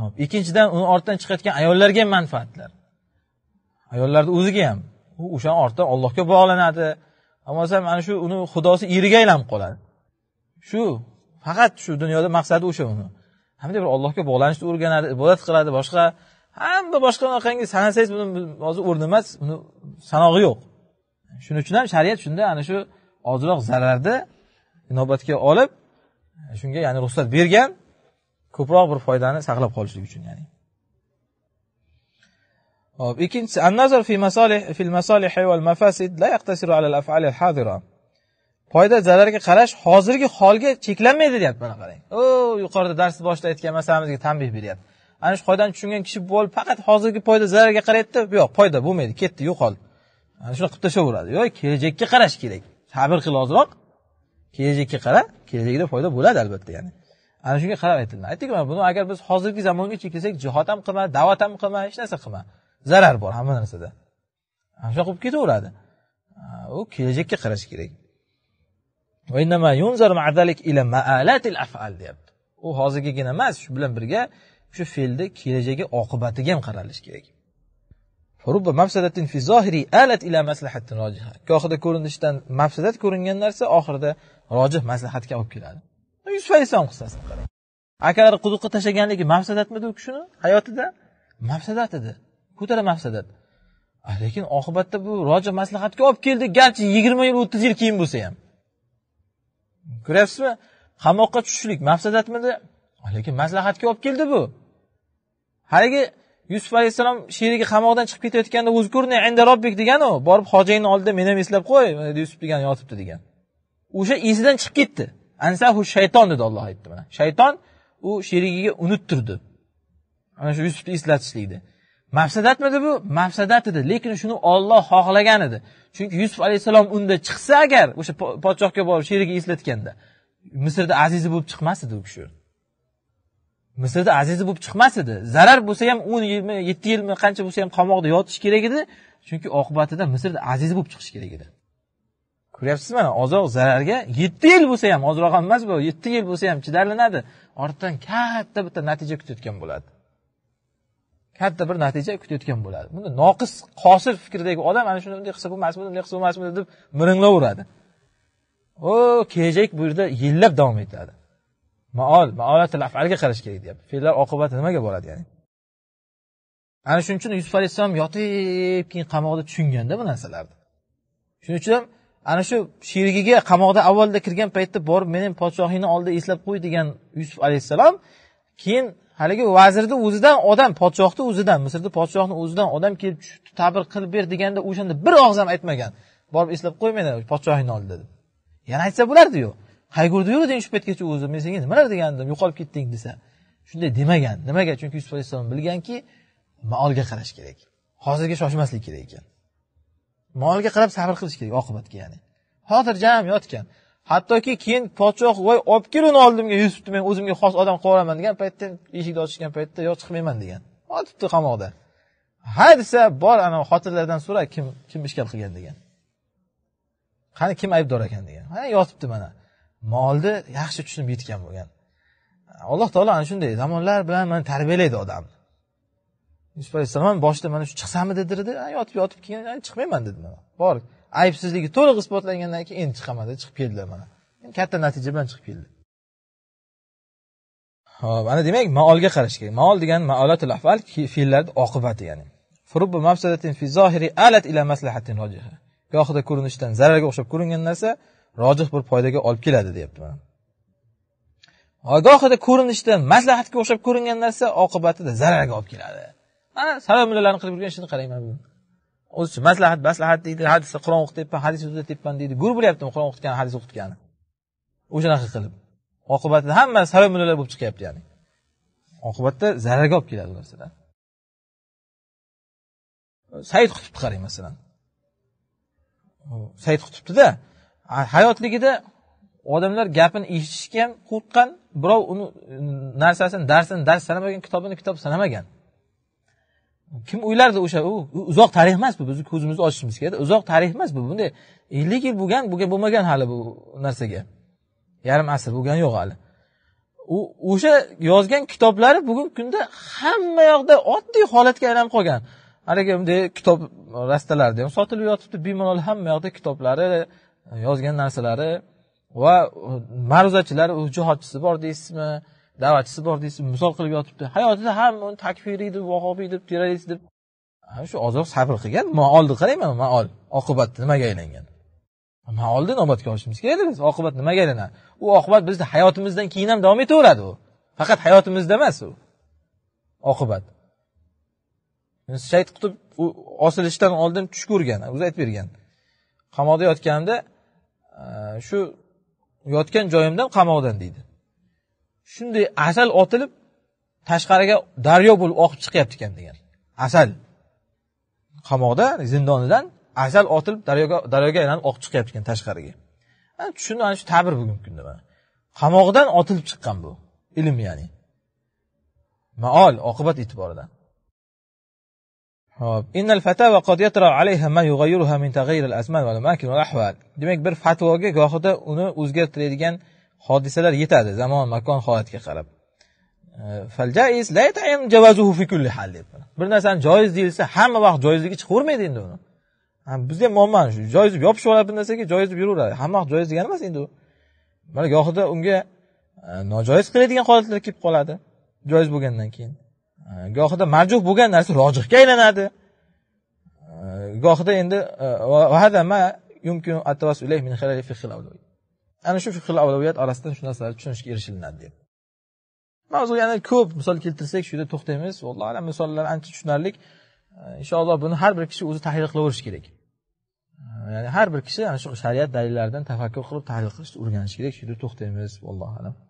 hop ikkinchidan uni ortidan chiqayotgan ayollarga ham manfaatlar ayollarni o'ziga ham u o'shani ortidan ollohga bog'lanadi bo'lmasa mana shu uni xudosi eriga aylanib qoladi shu faqat shu dunyoda maqsadi o'sha uni hamda bir allohga bog'lanishni o'rganadi ibodat qiladi boshqa hamma boshqa anaqangi sanasangiz buni hozir o'rni emas uni sanog'i yo'q shuning uchun ham shariat shunda ana shu ozroq zararni inobatga olib shunga ya'ni ruxsat bergan ko'proq bir foydani saqlab qolishlik uchun ya'ni hop ikkinchisi an nazar fi masalih fil masalih val mafasid la yaqtasiru ala al al foyda zararga qarash hozirgi holga cheklanmaydi deyapti mana qarang o yuqorida darsni boshida aytgan masalamizga tanbeh beryapti ana shu foydani tushungan kishi bo'lib faqat hozirgi foyda zararga qarayapti yo'q foyda bo'lmaydi ketdi yo'qol ana shunaqa qilib tashlayveradi yo'q kelajakka qarash kerak sabr qil ozroq kelajakka qara kelajakda foyda bo'ladi albatta ya'ni ana shunga qarab aytilgan aytdik mana buni agar biz hozirgi zamonga cheklasak jihod ham qilma da'vat ham qilma hech narsa qilma zarar bor hamma narsada ana shunaqa bo'lib ketaveradi u kelajakka qarash kerak deyapti u hozirgigina emas shu bilan birga shu fe'lni kelajagi oqibatiga ham qaralishi kerak gohida ko'rinishdan mafsadat ko'ringan narsa oxirida rojih maslahatga olib keladi yusuf alayhissalom qissasini qarang akalari quduqqa tashlaganligi mafsadatmidi u kishini hayotida mafsadat edi ko'tara mafsadat ah, lekin oqibatda bu rojih maslahatga olib keldi garchi yigirma yil o'ttiz yil keyin bo'lsa ham ko'ryapsizmi qamoqqa tushishlik mafsadatmidi lekin maslahatga olib keldi bu haligi yusuf alayhissalom sherigi qamoqdan chiqib ketayotganda o'zkurni endi robbik deganu borib xo'jayinni oldida meni ham eslab qo'y yusuf degan yotibdi degan o'sha esidan chiqib ketdi ansahu shayton dedi olloh aytdi mana shayton u sherigiga unuttirdi ana shu yusufni eslatishlikni mafsadatmidi bu mafsadat edi lekin shuni olloh xohlagan edi chunki yusuf alayhissalom unda chiqsa agar o'sha podshohga borib sherigi eslatganda misrda azizi bo'lib chiqmas edi u kishi misrda azizi bo'lib chiqmas edi zarar bo'lsa ham o'n yilmi yetti yilmi qancha bo'lsa ham qamoqda yotishi kerak edi chunki oqibatida misrda aziz bo'lib chiqishi kerak edi ko'ryapsizmi mana oziq zararga yetti yil bo'lsa ham ozroq ham emas bu yetti yil bo'lsa ham chidalinadi ortidan katta bitta natija kutayotgan bo'ladi katta bir natija kutayotgan bo'ladi bunda noqis qosir fikrdagi odam ana shuni bunday qilsa bo'lmasmi bunday qilsa bo'lmasmidi deb miringlaveradi o kelajak bu yerda yillab davom etadi maol maolatil afalga qarash kerak deyapti fe'llar oqibati nimaga boradi ya'ni ana shuning uchun yusuf alayhissalom yotib keyin qamoqda tushunganda bu narsalarni shuning uchun ham ana shu sherigiga qamoqda avvalda kirgan paytda borib meni podshohingni oldida eslab qo'y degan yusuf alayhissalom keyin haligi vazirni o'zidan odam podshohni o'zidan misrni podshohni o'zidan odam kelib tushibdi tabir qilib ber deganda o'shanda bir og'iz ham aytmagan borib eslab qo'y meni podshohingni oldi deb yana aytsa bo'lardiyu qayg'urdi deng shu paytgacha o'zi men senga nimalar degandim yo'qolib ketding desa shunday demagan nimaga chunki yusuf alayhissalom bilganki maolga qarash kerak hozirga shoshmaslik kerak ekan molga qarab sabr qilish kerak oqibatga ya'ni xotirjam yotgan hattoki keyin podshoh voy olib uni oldimga yusufni men o'zimga xos odam qilib yuboraman degan paytda eshikni ochishgan paytda yo'q chiqmayman degan otibdi qamoqda ha desa bor anavi xotinlardan so'ra kim kim ishkal qilgan degan qani kim aybdor ekan degan ha yotibdi mana molni yaxshi tushunib yetgan bo'lgan alloh taolo ana shunday zamonlar bilan mana tarbiyalaydi odamni yusuf alayhissalom boshida mana shu chiqsami dedi yotib yotib keyin chiqmayman dedi bor aybsizligi to'liq isbotlangandan keyin endi chiqamanda chiqib keldilar mana katta natija bilan chiqib keldi ho'p ana demak maolga qarash kerak maol degani maolatul afal fe'llarni oqibati ya'ni gohida ko'rinishdan zararga o'xshab ko'ringan narsa rojih bir foydaga olib keladi deyapti mana gohida ko'rinishdan maslahatga o'xshab ko'ringan narsa oqibatida zararga olib keladi mana salom qilib yurgan ishini qarang mana o'zicha maslahat maslahat deydi hadisda qur'on o'qitayapman hadis o'zida tepman deydi gur bo'lyaptimi qur'on o'qitgani hadis o'qitgani o'shanaqa qilib oqibatida hammasi saroy mullalar bo'lib chiqyapti ya'ni oqibatda zararga olib keladi bu narsada said qutubni qarang masalan said qutubnida hayotligida odamlar gapini eshitishga ham qo'rqqan birov uni narsasini darsini dars sanamagan kitobini kitob sanamagan kim o'ylardi o'sha u uzoq tarix emas bu bizni ko'zimizni ochishimiz kerak uzoq tarix emas bu bunday ellik yil bo'lgan bo'lmagan hali bu narsaga yarim asr bo'lgani yo'q hali u o'sha yozgan kitoblari bugungi kunda hamma yoqda oddiy holatga aylanib qolgan haligi bunday kitob rastalarida ham sotilib yotibdi bemalol hamma yoqda kitoblari yozgan narsalari va ma'ruzachilar jihodchisi bor deysizmi da'vatchisi bor deysiz misol qilib yotibdi hayotida hamma uni takfiriy deb vahobiy deb terrorist deb shu ozroq sabr qilgan maolni qarayman maol oqibati nimaga aylangan maolni inobatga olishimiz kerakda biz oqibat nimaga aylanadi u oqibat bizni hayotimizdan keyin ham davom etaveradi u faqat hayotimizda emas u oqibat shayt qutib u osilishdan oldin tush ko'rgan o'zi aytib bergan qamoqda yotganimda e, shu yotgan joyimdan qamoqdan deydi shunday asal otilib tashqariga daryo bo'lib oqib chiqyapti ekan degan asal qamoqda zindonidan asal otilib daryoga daryoga aylanib oqib chiqyapti ekan tashqariga tushundim ana shu ta'bir bugungi kunda mana qamoqdan otilib chiqqan bu ilm ya'ni maol oqibat e'tiboridan innal alayha ma min al demak bir fatvoga gohida uni o'zgartiradigan hodisalar yetadi zamon makon holatga qarab bir narsani joiz deyilsa hamma vaqt joizligi chiqavermaydi endi uni bizda ham muammo shu joiz deb yopishib oladi bir narsaga joiz deb yuraveradi hamma vaqt joiz degani emas endi u mana gohida unga e, nojoiz qiladigan holatlar kelib qoladi joiz bo'lgandan keyin e, gohida marjuh bo'lgan narsa rojihga aylanadi e, gohida endi ana shu fiql avlaviyat orasidan shu narsalarni tushunishga erishilinadi deb mavzu yana ko'p misol keltirsak shu yerda to'xtaymiz allohu alam misollar ancha tushunarli inshaalloh buni har bir kishi o'zi tahlil qilaverishi kerak ya'ni har bir kishi ana shu shariat dalillaridan tafakkur qilib tahlil qilishni o'rganishi kerak shu yerda to'xtaymiz allohu alam